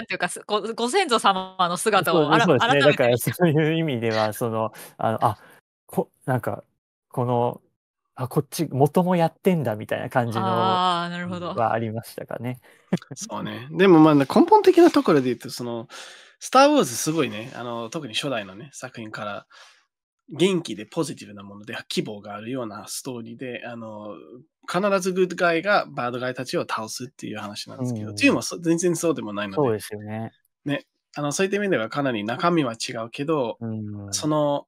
んていうかごご先祖様の姿をあら、そうですね、だからそういう意味ではそのあのあこなんかこのあこっち元もやってんだみたいな感じのはありましたかね。そうね。でもまあ根本的なところで言うとその「スター・ウォーズ」すごいねあの特に初代のね作品から元気でポジティブなもので希望があるようなストーリーであの必ずグッドガイがバードガイたちを倒すっていう話なんですけど、うん、は全然そうでもないのでそうですよねねあのそういった意味ではかなり中身は違うけど、うん、その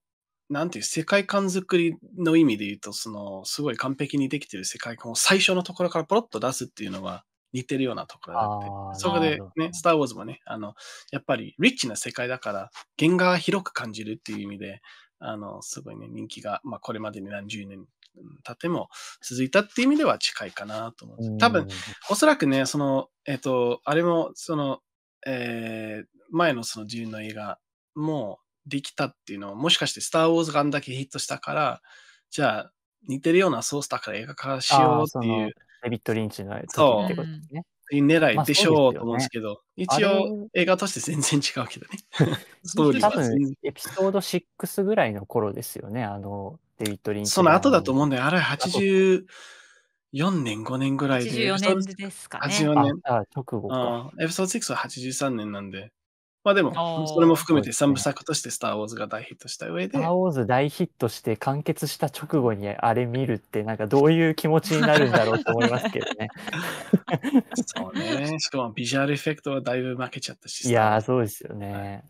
なんていう、世界観作りの意味で言うと、その、すごい完璧にできてる世界観を最初のところからポロッと出すっていうのは似てるようなところだあって、そこでね、スター・ウォーズもね、あの、やっぱりリッチな世界だから、原画が広く感じるっていう意味で、あの、すごいね、人気が、まあ、これまでに何十年経っても続いたっていう意味では近いかなと思う多分、おそらくね、その、えっ、ー、と、あれも、その、えー、前のその自由の映画もできたっていうのは、もしかしてスター・ウォーズがンんだけヒットしたから、じゃあ似てるようなソースだから映画化しようっていう。デビット・リンチの時ってことね。すね。狙いでしょうと思うんですけど、まあね、一応映画として全然違うけどね。ストーリーエピソード6ぐらいの頃ですよね、あの、デビッド・リンチ。その後だと思うんだよ。あれ84年、5年ぐらいで。84年ですかね。84年。ああ直後か。エピソード6は83年なんで。まあでも、それも含めて3部作として「スター・ウォーズ」が大ヒットした上で。スター・ウォーズ大ヒットして完結した直後にあれ見るってなんかどういう気持ちになるんだろうと思いますけどね。そうね。しかもビジュアルエフェクトはだいぶ負けちゃったし。いやそうですよね。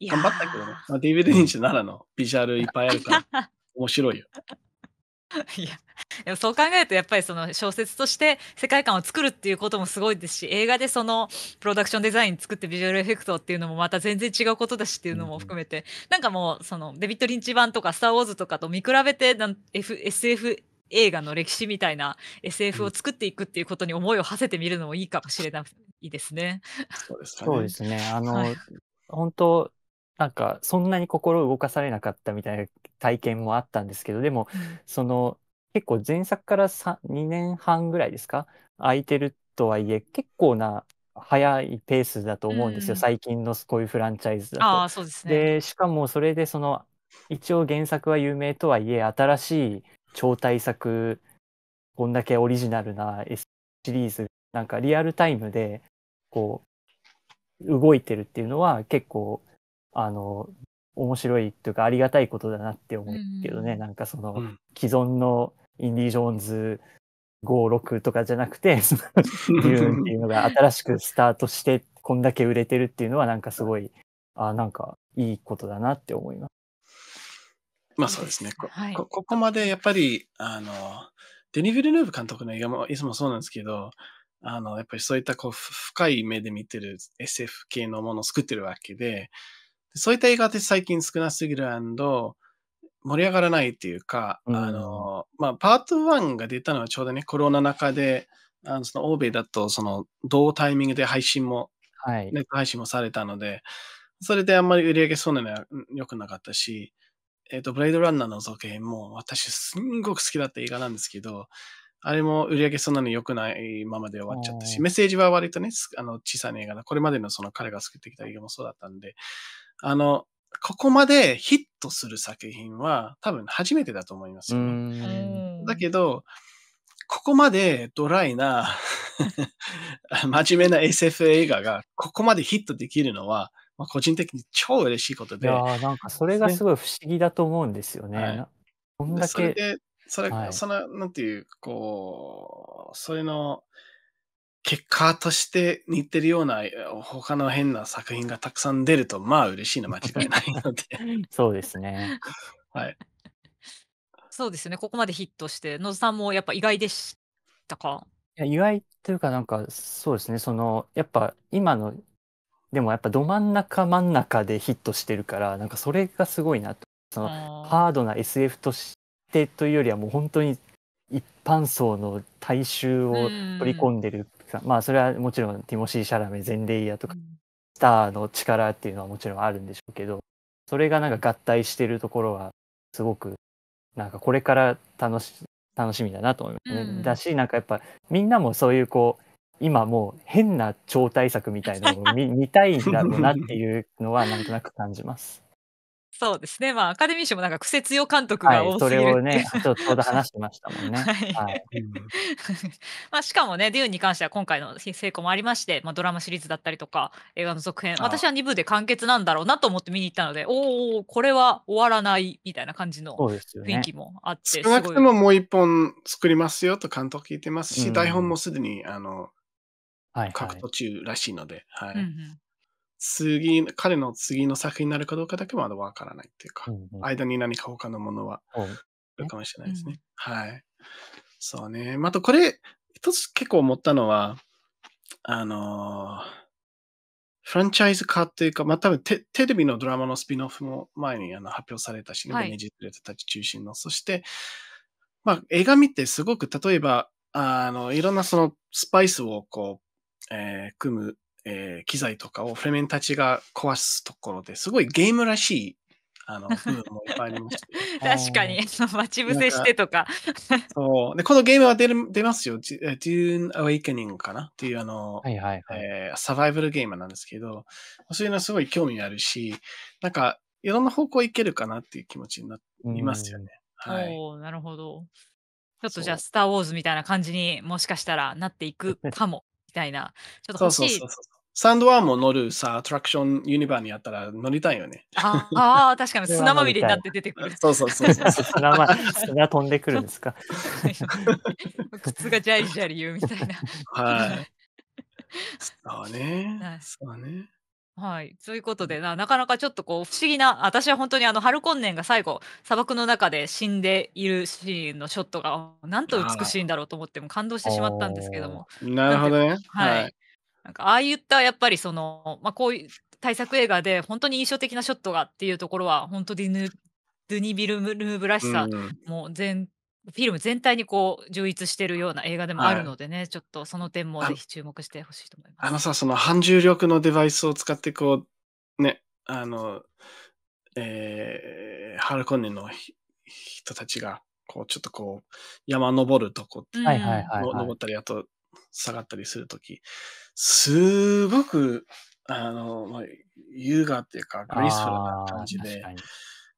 頑張ったけどね。まあ、ディビッド・リンチならのビジュアルいっぱいあるから面白いよ。いや、でもそう考えるとやっぱりその小説として世界観を作るっていうこともすごいですし、映画でそのプロダクションデザイン作ってビジュアルエフェクトっていうのもまた全然違うことだしっていうのも含めて、うん、なんかもうそのデビッド・リンチ版とかスター・ウォーズとかと見比べてなん、F、SF 映画の歴史みたいな SF を作っていくっていうことに思いを馳せてみるのもいいかもしれないですね。そうですね。あの、はい、本当なんかそんなに心動かされなかったみたいな体験もあったんですけどでも、うん、その結構前作から2年半ぐらいですか空いてるとはいえ結構な早いペースだと思うんですよ、うん、最近のこういうフランチャイズだと。あそうですね、でしかもそれでその一応原作は有名とはいえ新しい超大作こんだけオリジナルな S シリーズなんかリアルタイムでこう動いてるっていうのは結構あの、面白いというかありがたいことだなって思うけどね、うん、なんかその、うん、既存のインディ・ジョーンズ5、6とかじゃなくて、その、デューンっていうのが新しくスタートして、こんだけ売れてるっていうのはなんかすごい、あなんかいいことだなって思います。まあそうですね。こはい、ここまでやっぱり、あの、デニ・ヴィルヌーブ監督の映画もいつもそうなんですけど、あの、やっぱりそういったこう深い目で見てる SF 系のものを作ってるわけで、そういった映画って最近少なすぎる盛り上がらないっていうか、うん、あの、まあ、パート1が出たのはちょうどね、コロナ中で、あのその欧米だと、その、同タイミングで配信も、はい、ネット配信もされたので、それであんまり売り上げそうなのは良くなかったし、えっ、ー、と、ブレイドランナーの造形も、私、すんごく好きだった映画なんですけど、あれも売り上げそんなに良くないままで終わっちゃったし、メッセージは割とね、あの小さな映画だ。これまでのその彼が作ってきた映画もそうだったんで、あの、ここまでヒットする作品は多分初めてだと思いますよ、だけど、ここまでドライな 真面目な SF 映画がここまでヒットできるのは、まあ、個人的に超嬉しいことで。いやなんかそれがすごい不思議だと思うんですよね。はい、んだけ。それで、それ、はい、その、なんていう、こう、それの、結果として似てるような他の変な作品がたくさん出ると、まあ嬉しいの間違いないので。そうですね。はい。そうですね。ここまでヒットして、野津さんもやっぱ意外でしたかいや意外というかなんかそうですね。そのやっぱ今のでもやっぱど真ん中真ん中でヒットしてるからなんかそれがすごいなと。そのハードな SF としてというよりはもう本当に一般層の大衆を取り込んでるまあそれはもちろんティモシー・シャラメ全レイヤーとか、スターの力っていうのはもちろんあるんでしょうけどそれがなんか合体してるところはすごくなんかこれから楽し楽しみだなと思いますね。うん、だしなんかやっぱみんなもそういうこう今もう変な超大作みたいなのを見 見たいんだろうなっていうのはなんとなく感じます。そうですね。まあ、アカデミー賞もなんか、癖強監督が多すぎる、はい、それをね、ちょうど話してましたもんね。はい。まあ、しかもね、デューンに関しては今回の成功もありまして、まあ、ドラマシリーズだったりとか、映画の続編、私は2部で完結なんだろうなと思って見に行ったので、おおこれは終わらないみたいな感じの雰囲気もあって、ね、少なくとももう一本作りますよと監督聞いてますし、うん、台本もすでに、あの、はい、はい、書く途中らしいので、はい。うんうん次、彼の次の作品になるかどうかだけまだわからないっていうか、うんうん、間に何か他のものはあるかもしれないですね。うん、はい。そうね。あとこれ、一つ結構思ったのは、あのー、フランチャイズ化っていうか、まあ、多分テテレビのドラマのスピンオフも前にあの発表されたしね、はい、ベネる人たち中心の。そして、まあ、映画見てすごく、例えば、あの、いろんなそのスパイスをこう、えー、組むえー、機材とかをフレメンたちが壊すところですごいゲームらしいあの、部分もいっぱいありました。確かに、待ち伏せしてとか。そう。で、このゲームは出る出ますよ。Dune Awakening かなっていう、あの、はいはいえサバイバルゲームなんですけど、そういうのすごい興味あるし、なんか、いろんな方向いけるかなっていう気持ちになりますよね。はい、おなるほど。ちょっとじゃあ、スター・ウォーズみたいな感じにもしかしたらなっていくかも。みたいな、ちょっと欲しいサンドワームを乗るさ、アトラクションユニバーにやったら乗りたいよね。ああ、確かに砂まみれになって出てくる。そうそうそうそう。砂ま、砂飛んでくるんですか。靴がジャリジャリ言うみたいな。はい。そうね。はい、そうね。はい。ということでな、なかなかちょっとこう、不思議な、私は本当にあの、ハルコンネンが最後、砂漠の中で死んでいるシーンのショットが、なんと美しいんだろうと思っても感動してしまったんですけども。なるほどね。はい。はいなんかああいったやっぱりその、まあ、こういう対策映画で本当に印象的なショットがっていうところは本当にヌドゥニビル・ムルーブらしさも全、うん、フィルム全体にこう充実してるような映画でもあるのでね、はい、ちょっとその点もぜひ注目してほしいと思います。あのさその反重力のデバイスを使ってこうねあの、えー、ハルコネの人たちがこうちょっとこう山登るとこ、はいはいはい登ったりあと下がったりするとき、すごく、あの、まあ、優雅っていうか、グリスフルな感じで、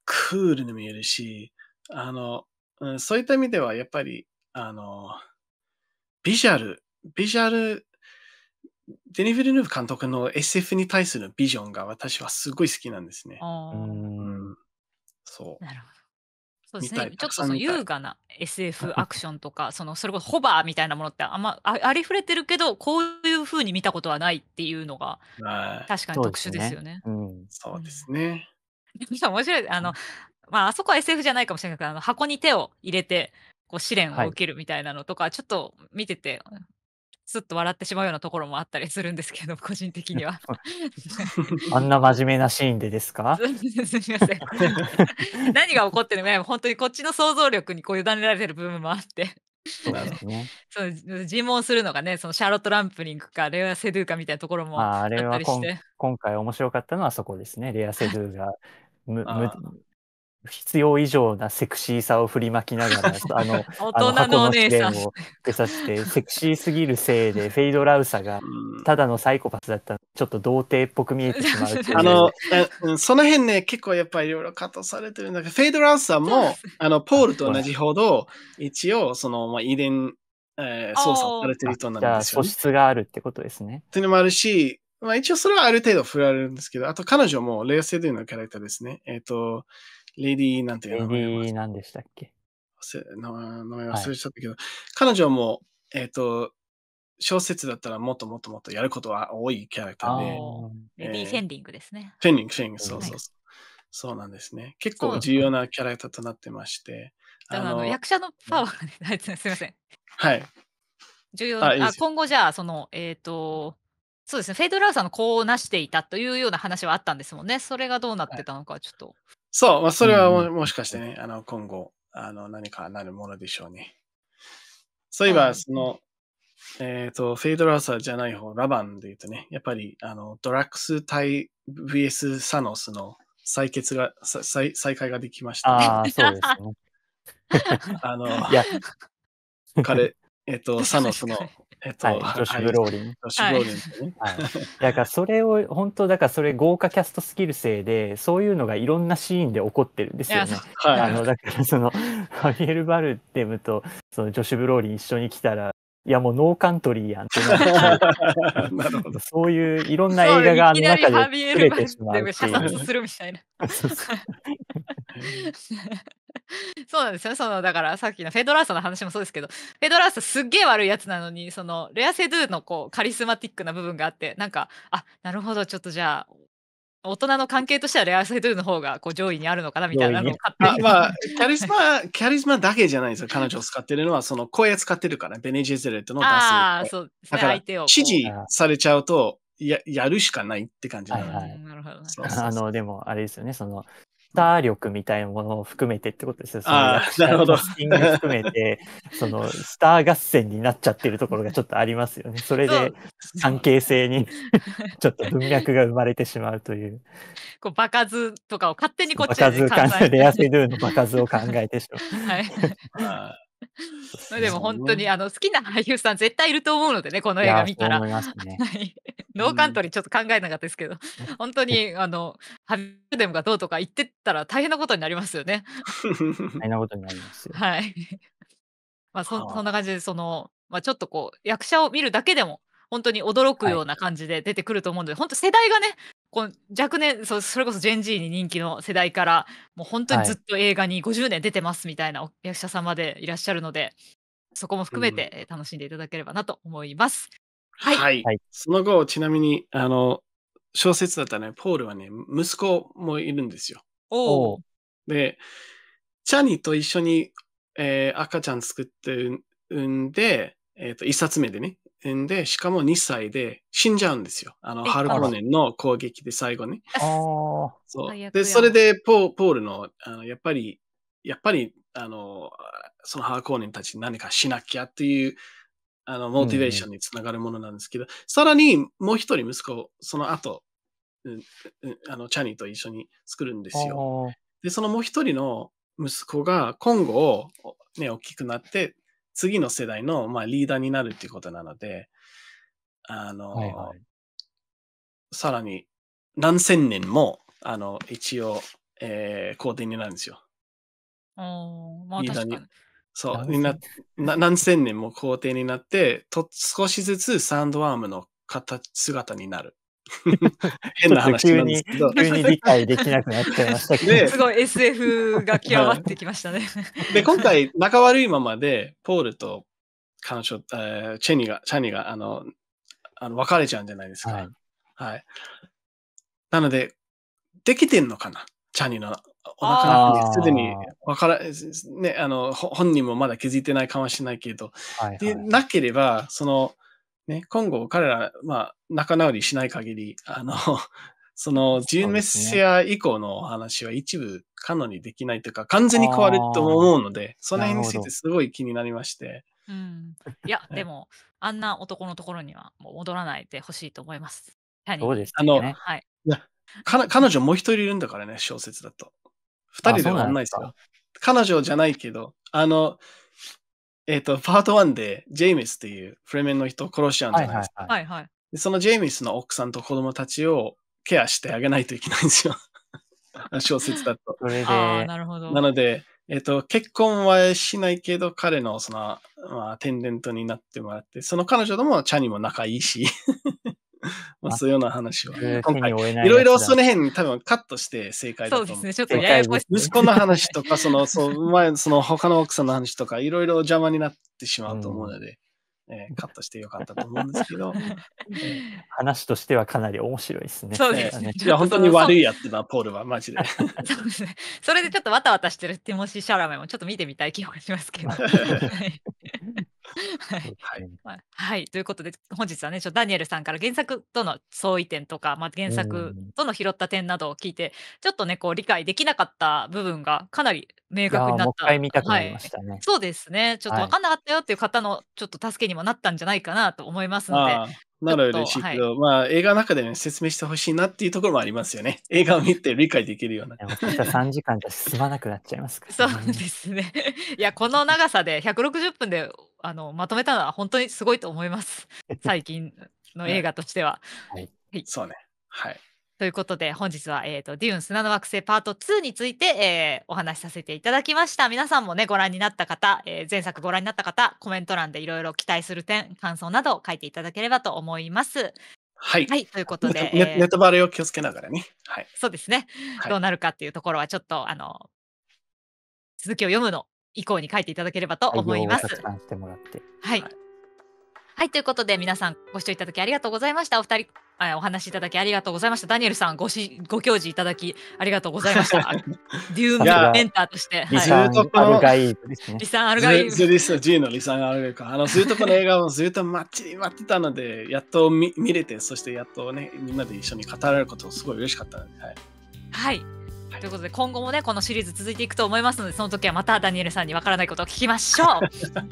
クールに見えるし、あの、うん、そういった意味では、やっぱり、あの、ビジュアル、ビジュアル、デニフィル・ヌーブ監督の SF に対するビジョンが私はすごい好きなんですね。うん、そう。なるほど。そうですね。ちょっとその優雅な SF アクションとか、そのそれこそホバーみたいなものってあんまありふれてるけど、こういうふうに見たことはないっていうのが、確かに特殊ですよね。そうですね。うん、面白い。あの、まあ、あそこは SF じゃないかもしれないけど、あの箱に手を入れて、こう試練を受けるみたいなのとか、はい、ちょっと見てて、すっと笑ってしまうようなところもあったりするんですけど、個人的には。あんな真面目なシーンでですか すみません。何が起こってるのか、本当にこっちの想像力にこう委ねられてる部分もあって。そうですね。そう尋問するのがね、そのシャーロット・ランプリングかレア・セドゥかみたいなところもあったりして。あれは今回面白かったのはそこですね。レア・セドゥが無必要以上なセクシーさを振りまきながら、あの、大人のお姉さんを目指して、セクシーすぎるせいで、フェイド・ラウサが、ただのサイコパスだったら、ちょっと童貞っぽく見えてしまううあの、その辺ね、結構やっぱりいろいろカットされてるんだけど、フェイド・ラウサも、あの、ポールと同じほど、一応、その、まあ、遺伝、えー、操作されてる人なんですよ、ね、素質があるってことですね。っていうのもあるし、まあ一応それはある程度振られるんですけど、あと彼女も、レア・セドゥのキャラクターですね。えっ、ー、と、レディーなんていうのレディーなんでしたっけ名前忘れちゃったけど、はい、彼女も、えっ、ー、と、小説だったらもっともっともっとやることは多いキャラクターで。レディー・フェンディングですね。フェンディング、フェンディング、そうそうそう。そうなんですね。結構重要なキャラクターとなってまして。あの役者のパワーがね、すみません。はい。重要あ今後じゃあ、その、えっ、ー、と、そうですね、フェイド・ラウさんの子をなしていたというような話はあったんですもんね。それがどうなってたのか、ちょっと。はいそう、まあ、それはも,、もしかしてね、あの、今後、あの、何かなるものでしょうね。そういえば、その、えっ、ー、と、フェードラーサーじゃない方、ラバンで言うとね、やっぱり、あの、ドラックス対 VS サノスの採決が、再再開ができました、ああ、そうですね。あの、彼、えっ、ー、と、サノスのえっと、はい、女子ブローリン。ブローリンですね。はい。だからそれを、本当だからそれ豪華キャストスキルせいで、そういうのがいろんなシーンで起こってるんですよね。はい。あの、だからその、ハリエル・バルテムと、そのジョシュ・ブローリン一緒に来たら、いやもうノーカントリーやんってな るほどそういういろんな映画があの中で作れてしまうっていう。するみたいな。そうなんですよ。そのだからさっきのフェドラーサの話もそうですけど、フェドラーサすっげえ悪いやつなのに、そのレアセドゥのこうカリスマティックな部分があって、なんか、あなるほど、ちょっとじゃあ大人の関係としてはレアサイドルの方がこう上位にあるのかなみたいなのを買って。まあ、キャリスマ、キャリスマだけじゃないんですよ。彼女を使ってるのは、その声使ってるから、ベネジェゼレットの出す。ああ、そうですね。相手を。指示されちゃうと、ややるしかないって感じなのなるほど。あの、でも、あれですよね、その、ター力みたいなものを含めてってことですよ。ああ、なるほど。含めて、そのスター合戦になっちゃってるところがちょっとありますよね。それで関係性に ちょっと文脈が生まれてしまうという。こう場数とかを勝手にこっちで考えて。レアセドゥの場数を考えてしまう。はい。でも本当にあの好きな俳優さん絶対いると思うのでね、この映画見たら。ね、ノーカントリーちょっと考えなかったですけど、本当に、あの、ハビデムがどうとか言ってたら大変なことになりますよね。大変なことになりますよ。はい。まあそ、そんな感じで、その、まあ、ちょっとこう、役者を見るだけでも、本当に驚くような感じで出てくると思うので、はい、本当世代がね、この若年そ、それこそジェンジーに人気の世代から、もう本当にずっと映画に50年出てますみたいな役者様でいらっしゃるので、そこも含めて楽しんでいただければなと思います。はい。はい。その後、ちなみに、あの、小説だったね、ポールはね、息子もいるんですよ。おで、チャニと一緒に、えー、赤ちゃん作って産んで、えっ、ー、と、一冊目でね、産んで、しかも2歳で死んじゃうんですよ。あの、ハルコネンの攻撃で最後ね。ああ。そう。で、それでポ、ポールの、あの、やっぱり、やっぱり、あの、そのハーコーネンたちに何かしなきゃっていうあの、モチベーションにつながるものなんですけど、うんさらにもう一人息子、その後、うんうん、あの、チャニーと一緒に作るんですよ。で、そのもう一人の息子が今後、ね、大きくなって、次の世代の、まあ、リーダーになるっていうことなので、あの、はいはい、さらに何千年も、あの、一応、えー、皇帝になるんですよ。ん、まあ、リーダーにそう、みんな何千年も皇帝になってと、少しずつサンドワームの形、姿になる。変な話なんですけど 急に理解できなくなっちゃいましたけど。すごい SF が極まってきましたね。で、今回、仲悪いままで、ポールと彼女、えー、チェニが、チャニが、あの、あの別れちゃうんじゃないですか。はい。はい、なので、できてんのかなチャニのお腹すでにわから、ね、あの、本人もまだ気づいてないかもしれないけど、はいはい、で、なければ、その、ね、今後彼ら、まあ、仲直りしない限り、あの、その、ューメッセア以降の話は一部可能にできないというか、完全に変わると思うので、その辺についてすごい気になりまして。うん、いや、でも、あんな男のところにはもう戻らないでほしいと思います。そうです、ね、あの、はい、いや彼女もう一人いるんだからね、小説だと。2人で終わんないですよ。彼女じゃないけど、あの、えっ、ー、と、パート1で、ジェイミスっていうフレメンの人を殺しちゃうんじゃないですか。はいはい、はい、そのジェイミスの奥さんと子供たちをケアしてあげないといけないんですよ。小説だと。それで、なるほど。なので、えっ、ー、と、結婚はしないけど、彼のその、まあ、テンデントになってもらって、その彼女ともチャニも仲いいし まあ、そういうような話は。今回、いろいろその辺多分カットして正解だとそうですね、ちょっとややこしい。息子の話とか、その、そう、前、その他の奥さんの話とか、いろいろ邪魔になってしまうと思うので、うん、えー、カットしてよかったと思うんですけど、えー、話としてはかなり面白いですね。そうですね。いや、本当に悪いやってた、ポールは、マジで。そうですね。それでちょっとわたわたしてるティモシー・シャラメもちょっと見てみたい気がしますけど。はい、はいはい、ということで本日はねちょダニエルさんから原作との相違点とか、まあ、原作との拾った点などを聞いて、ちょっとねこう理解できなかった部分がかなり明確になった。もうたなりましたね、はい、そうですね。ちょっと分かんなかったよっていう方のちょっと助けにもなったんじゃないかなと思いますので、なの嬉しいけど、はい、まあ映画の中で、ね、説明してほしいなっていうところもありますよね。映画を見て理解できるような。3時間じゃ進まなくなっちゃいますから、ね、そうですね。いや、この長さで160分であのまとめたのは本当にすごいと思います。最近の映画としては。はい、はい、そうね。はい。ということで、本日は、えっ、ー、と、デューン砂の惑星パート2について、えー、お話しさせていただきました。皆さんもね、ご覧になった方、えー、前作ご覧になった方、コメント欄でいろいろ期待する点、感想などを書いていただければと思います。はい、はい。ということで。ネネタバレを気をつけながらね。はい。そうですね。はい、どうなるかっていうところは、ちょっと、あの、続きを読むの以降に書いていただければと思います。はい。はい、ということで皆さんご視聴いただきありがとうございました。お二人、お話しいただきありがとうございました。ダニエルさん、ごしご教示いただきありがとうございました。デューメンターとして。リサン・アルガイブリサン・アルガイブ。リサン・アルガイブ。あの、ずっとこの映画をずっと待ち待ってたので、やっと見見れて、そしてやっとね、みんなで一緒に語られることすごい嬉しかったので、はい。はいはい、ということで今後もねこのシリーズ続いていくと思いますのでその時はまたダニエルさんにわからないことを聞きましょう。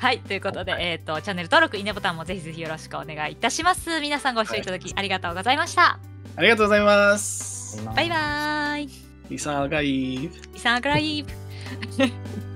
はいということで、えーと、チャンネル登録いいねボタンもぜひぜひよろしくお願いいたします。皆さんご視聴いただき、ありがとうございました。ありがとうございます。バイバイ。イサーガイブ。イサーガイブ。